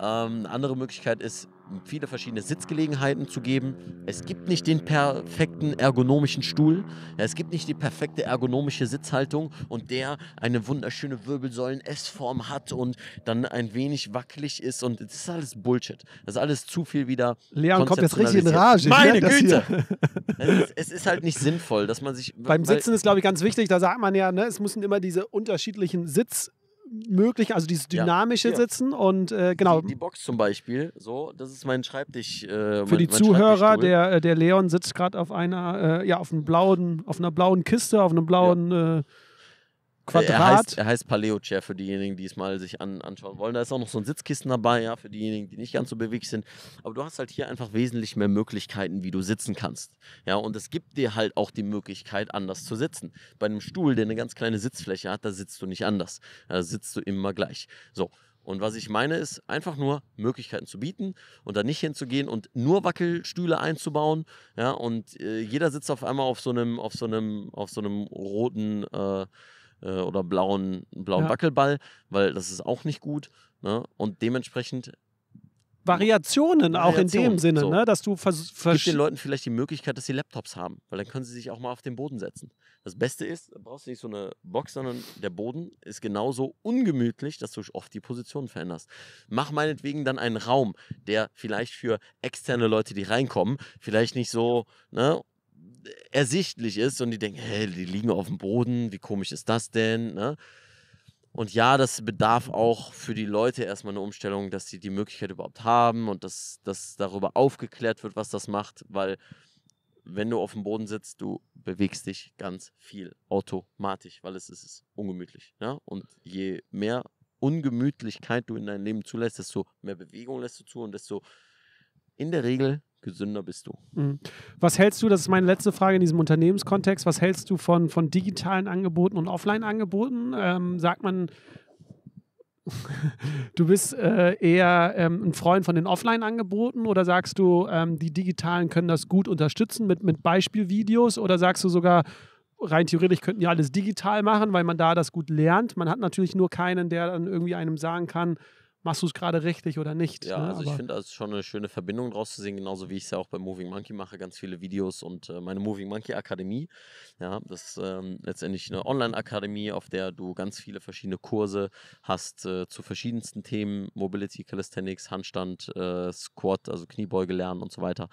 Ähm, eine andere Möglichkeit ist, viele verschiedene Sitzgelegenheiten zu geben. Es gibt nicht den perfekten ergonomischen Stuhl, es gibt nicht die perfekte ergonomische Sitzhaltung und der eine wunderschöne Wirbelsäulen-S-Form hat und dann ein wenig wackelig ist und das ist alles Bullshit. Das ist alles zu viel wieder. Leon kommt jetzt richtig in Rage. Meine Güte! ist, es ist halt nicht sinnvoll, dass man sich. Beim Sitzen ist, glaube ich, ganz wichtig, da sagt man ja, ne, es müssen immer diese unterschiedlichen Sitz- möglichen, also dieses dynamische ja. Sitzen und äh, genau. Die, die, Box zum Beispiel, so, das ist mein Schreibtisch. Äh, Für mein, die mein Zuhörer, der, äh, der Leon sitzt gerade auf einer, äh, ja, auf einem blauen, auf einer blauen Kiste, auf einem blauen ja. Äh, Quadrat. Er heißt, er heißt Paleo Chair für diejenigen, die es mal sich an, anschauen wollen. Da ist auch noch so ein Sitzkissen dabei, ja, für diejenigen, die nicht ganz so bewegt sind. Aber du hast halt hier einfach wesentlich mehr Möglichkeiten, wie du sitzen kannst. Ja, und es gibt dir halt auch die Möglichkeit, anders zu sitzen. Bei einem Stuhl, der eine ganz kleine Sitzfläche hat, da sitzt du nicht anders. Da sitzt du immer gleich. So. Und was ich meine, ist einfach nur Möglichkeiten zu bieten und da nicht hinzugehen und nur Wackelstühle einzubauen. Ja, und äh, jeder sitzt auf einmal auf so einem, auf so einem, auf so einem roten äh, äh, oder blauen, blauen ja. Wackelball, weil das ist auch nicht gut. Ne? Und dementsprechend Variationen auch Variation. in dem Sinne, so. ne? dass du versuchst. Gib den Leuten vielleicht die Möglichkeit, dass sie Laptops haben, weil dann können sie sich auch mal auf den Boden setzen. Das Beste ist, brauchst du nicht so eine Box, sondern der Boden ist genauso ungemütlich, dass du oft die Position veränderst. Mach meinetwegen dann einen Raum, der vielleicht für externe Leute, die reinkommen, vielleicht nicht so, ne, ersichtlich ist und die denken, hey, die liegen auf dem Boden, wie komisch ist das denn? Ne? Und ja, das bedarf auch für die Leute erstmal eine Umstellung, dass sie die Möglichkeit überhaupt haben und dass, dass darüber aufgeklärt wird, was das macht, weil wenn du auf dem Boden sitzt, du bewegst dich ganz viel automatisch, weil es ist ungemütlich. Ne? Und je mehr Ungemütlichkeit du in dein Leben zulässt, desto mehr Bewegung lässt du zu und desto in der Regel gesünder bist du. Mhm. Was hältst du, das ist meine letzte Frage in diesem Unternehmenskontext, was hältst du von, von digitalen Angeboten und Offline-Angeboten? Ähm, sagt man, du bist äh, eher ähm, ein Freund von den Offline-Angeboten oder sagst du, ähm, die digitalen können das gut unterstützen mit, mit Beispielvideos oder sagst du sogar, rein theoretisch könnten die alles digital machen, weil man da das gut lernt. Man hat natürlich nur keinen, der dann irgendwie einem sagen kann, machst du es gerade richtig oder nicht. Ja, ne? also ich finde, da ist schon eine schöne Verbindung draus zu sehen, genauso wie ich es ja auch bei Moving Monkey mache, ganz viele Videos und äh, meine Moving Monkey Akademie. Ja, das ist ähm, letztendlich eine Online-Akademie, auf der du ganz viele verschiedene Kurse hast äh, zu verschiedensten Themen, Mobility, Calisthenics, Handstand, äh, Squat, also Kniebeuge lernen und so weiter.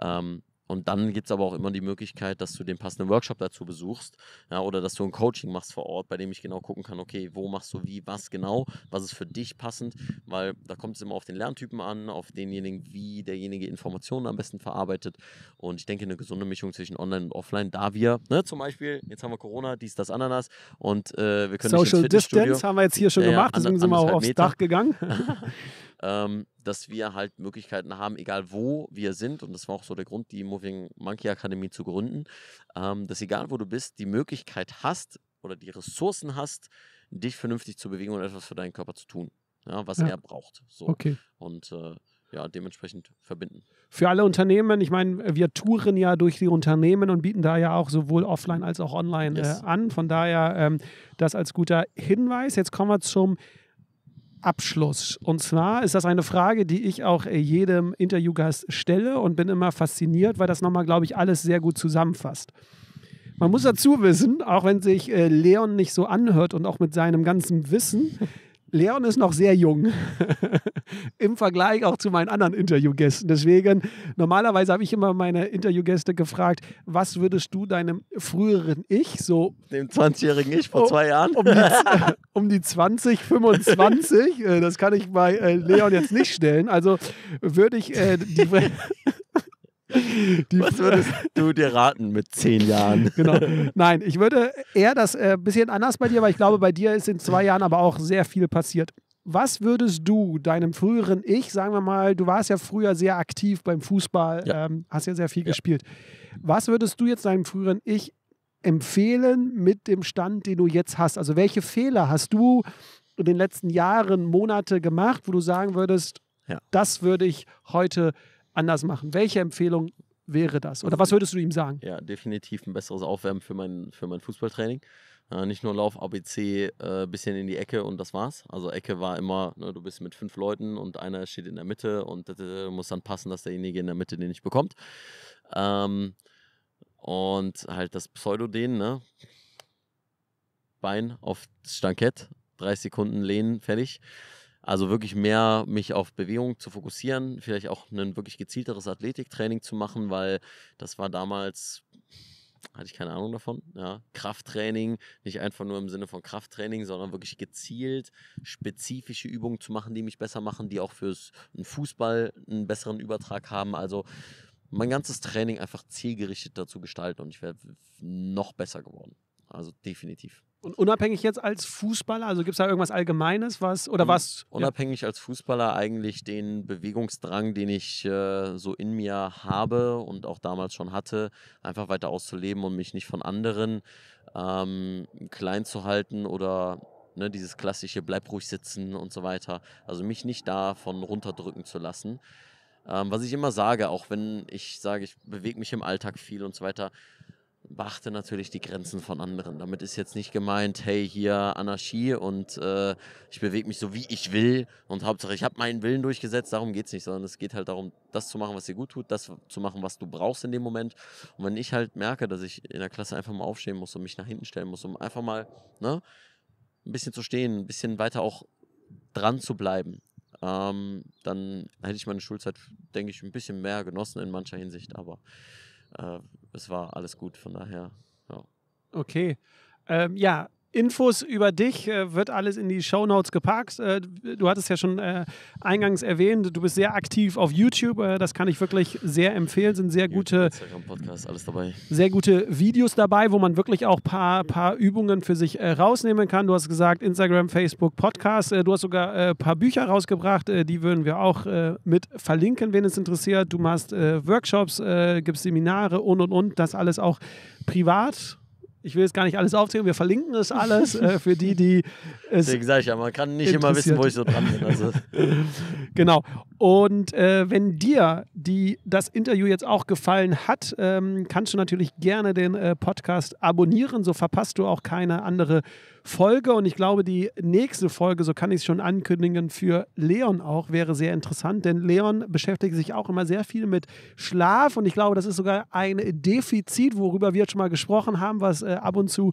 Ähm, und dann gibt es aber auch immer die Möglichkeit, dass du den passenden Workshop dazu besuchst ja, oder dass du ein Coaching machst vor Ort, bei dem ich genau gucken kann, okay, wo machst du wie, was genau, was ist für dich passend, weil da kommt es immer auf den Lerntypen an, auf denjenigen, wie derjenige Informationen am besten verarbeitet. Und ich denke, eine gesunde Mischung zwischen Online und Offline, da wir ne, zum Beispiel, jetzt haben wir Corona, dies, das, Ananas und äh, wir können Social Distance haben wir jetzt hier schon ja, gemacht, ja, deswegen sind wir auch aufs Meter. Dach gegangen. ähm, dass wir halt Möglichkeiten haben, egal wo wir sind, und das war auch so der Grund, die Moving Monkey Akademie zu gründen, ähm, dass egal wo du bist, die Möglichkeit hast oder die Ressourcen hast, dich vernünftig zu bewegen und etwas für deinen Körper zu tun, ja, was ja. er braucht. So. Okay. Und äh, ja, dementsprechend verbinden. Für alle Unternehmen, ich meine, wir touren ja durch die Unternehmen und bieten da ja auch sowohl offline als auch online äh, yes. äh, an. Von daher ähm, das als guter Hinweis. Jetzt kommen wir zum Abschluss. Und zwar ist das eine Frage, die ich auch äh, jedem Interviewgast stelle und bin immer fasziniert, weil das nochmal, glaube ich, alles sehr gut zusammenfasst. Man muss dazu wissen, auch wenn sich äh, Leon nicht so anhört und auch mit seinem ganzen Wissen, Leon ist noch sehr jung. im Vergleich auch zu meinen anderen Interviewgästen. Deswegen, normalerweise habe ich immer meine Interviewgäste gefragt, was würdest du deinem früheren Ich, so. Dem 20-jährigen Ich vor um, oh, zwei Jahren? Um die, um die 20, 25, äh, das kann ich bei äh, Leon jetzt nicht stellen. Also würde ich äh, die. Die Was würdest du dir raten mit zehn Jahren? Genau. Nein, ich würde eher das ein äh, bisschen anders bei dir, weil ich glaube, bei dir ist in zwei Jahren aber auch sehr viel passiert. Was würdest du deinem früheren Ich, sagen wir mal, du warst ja früher sehr aktiv beim Fußball, ja. Ähm, hast ja sehr viel ja. gespielt. Was würdest du jetzt deinem früheren Ich empfehlen mit dem Stand, den du jetzt hast? Also welche Fehler hast du in den letzten Jahren, Monate gemacht, wo du sagen würdest, ja. das würde ich heute anders machen? Welche Empfehlung wäre das? Oder was würdest du ihm sagen? Ja, definitiv ein besseres Aufwärmen für mein, für mein Fußballtraining. Äh, nicht nur Lauf ABC, äh, bisschen in die Ecke und das war's. Also Ecke war immer, ne, du bist mit fünf Leuten und einer steht in der Mitte und äh, muss dann passen, dass derjenige in der Mitte den nicht bekommt. Ähm, und halt das Pseudodehnen, ne? Bein auf das Stankett, 30 Sekunden lehnen, fertig. Also wirklich mehr mich auf Bewegung zu fokussieren, vielleicht auch ein wirklich gezielteres Athletiktraining zu machen, weil das war damals hatte ich keine Ahnung davon. Ja. Krafttraining, nicht einfach nur im Sinne von Krafttraining, sondern wirklich gezielt spezifische Übungen zu machen, die mich besser machen, die auch fürs Fußball einen besseren Übertrag haben. Also mein ganzes Training einfach zielgerichtet dazu gestalten und ich wäre noch besser geworden. Also definitiv. Und unabhängig jetzt als Fußballer, also gibt es da irgendwas Allgemeines, was oder was? Unabhängig ja. als Fußballer eigentlich den Bewegungsdrang, den ich äh, so in mir habe und auch damals schon hatte, einfach weiter auszuleben und mich nicht von anderen ähm, klein zu halten oder ne, dieses klassische bleib ruhig sitzen und so weiter. Also mich nicht davon runterdrücken zu lassen. Ähm, was ich immer sage, auch wenn ich sage, ich bewege mich im Alltag viel und so weiter, wachte natürlich die Grenzen von anderen. Damit ist jetzt nicht gemeint, hey, hier Anarchie und äh, ich bewege mich so, wie ich will und Hauptsache, ich habe meinen Willen durchgesetzt, darum geht es nicht, sondern es geht halt darum, das zu machen, was dir gut tut, das zu machen, was du brauchst in dem Moment. Und wenn ich halt merke, dass ich in der Klasse einfach mal aufstehen muss und mich nach hinten stellen muss, um einfach mal ne, ein bisschen zu stehen, ein bisschen weiter auch dran zu bleiben, ähm, dann hätte ich meine Schulzeit, denke ich, ein bisschen mehr genossen in mancher Hinsicht, aber äh, es war alles gut, von daher. Ja. Okay. Ähm, ja, Infos über dich äh, wird alles in die Shownotes Notes gepackt. Äh, du hattest ja schon äh, eingangs erwähnt, du bist sehr aktiv auf YouTube. Äh, das kann ich wirklich sehr empfehlen. Sind sehr gute Podcast, alles dabei. Sehr gute Videos dabei, wo man wirklich auch paar paar Übungen für sich äh, rausnehmen kann. Du hast gesagt Instagram, Facebook, Podcast. Äh, du hast sogar ein paar Bücher rausgebracht, die würden wir auch mit verlinken, wenn es interessiert. Du machst Workshops, gibst Seminare und und und. Das alles auch privat ich will jetzt gar nicht alles aufzählen, wir verlinken es alles äh, für die, die es. Deswegen sage ich ja, man kann nicht immer wissen, wo ich so dran bin. Also. genau. Und äh, wenn dir die, das Interview jetzt auch gefallen hat, ähm, kannst du natürlich gerne den äh, Podcast abonnieren, so verpasst du auch keine andere Folge. Und ich glaube, die nächste Folge, so kann ich es schon ankündigen, für Leon auch wäre sehr interessant, denn Leon beschäftigt sich auch immer sehr viel mit Schlaf und ich glaube, das ist sogar ein Defizit, worüber wir jetzt schon mal gesprochen haben, was äh, äh, ab und zu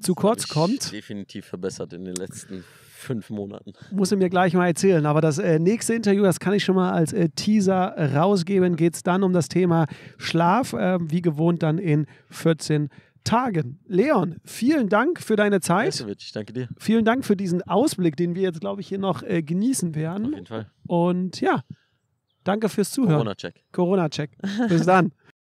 zu kurz kommt. Definitiv verbessert in den letzten fünf Monaten. Muss er mir gleich mal erzählen. Aber das äh, nächste Interview, das kann ich schon mal als äh, Teaser rausgeben, geht es dann um das Thema Schlaf, äh, wie gewohnt dann in 14 Tagen. Leon, vielen Dank für deine Zeit. Ich danke dir. Vielen Dank für diesen Ausblick, den wir jetzt, glaube ich, hier noch äh, genießen werden. Auf jeden Fall. Und ja, danke fürs Zuhören. Corona-Check. Corona-Check. Bis dann.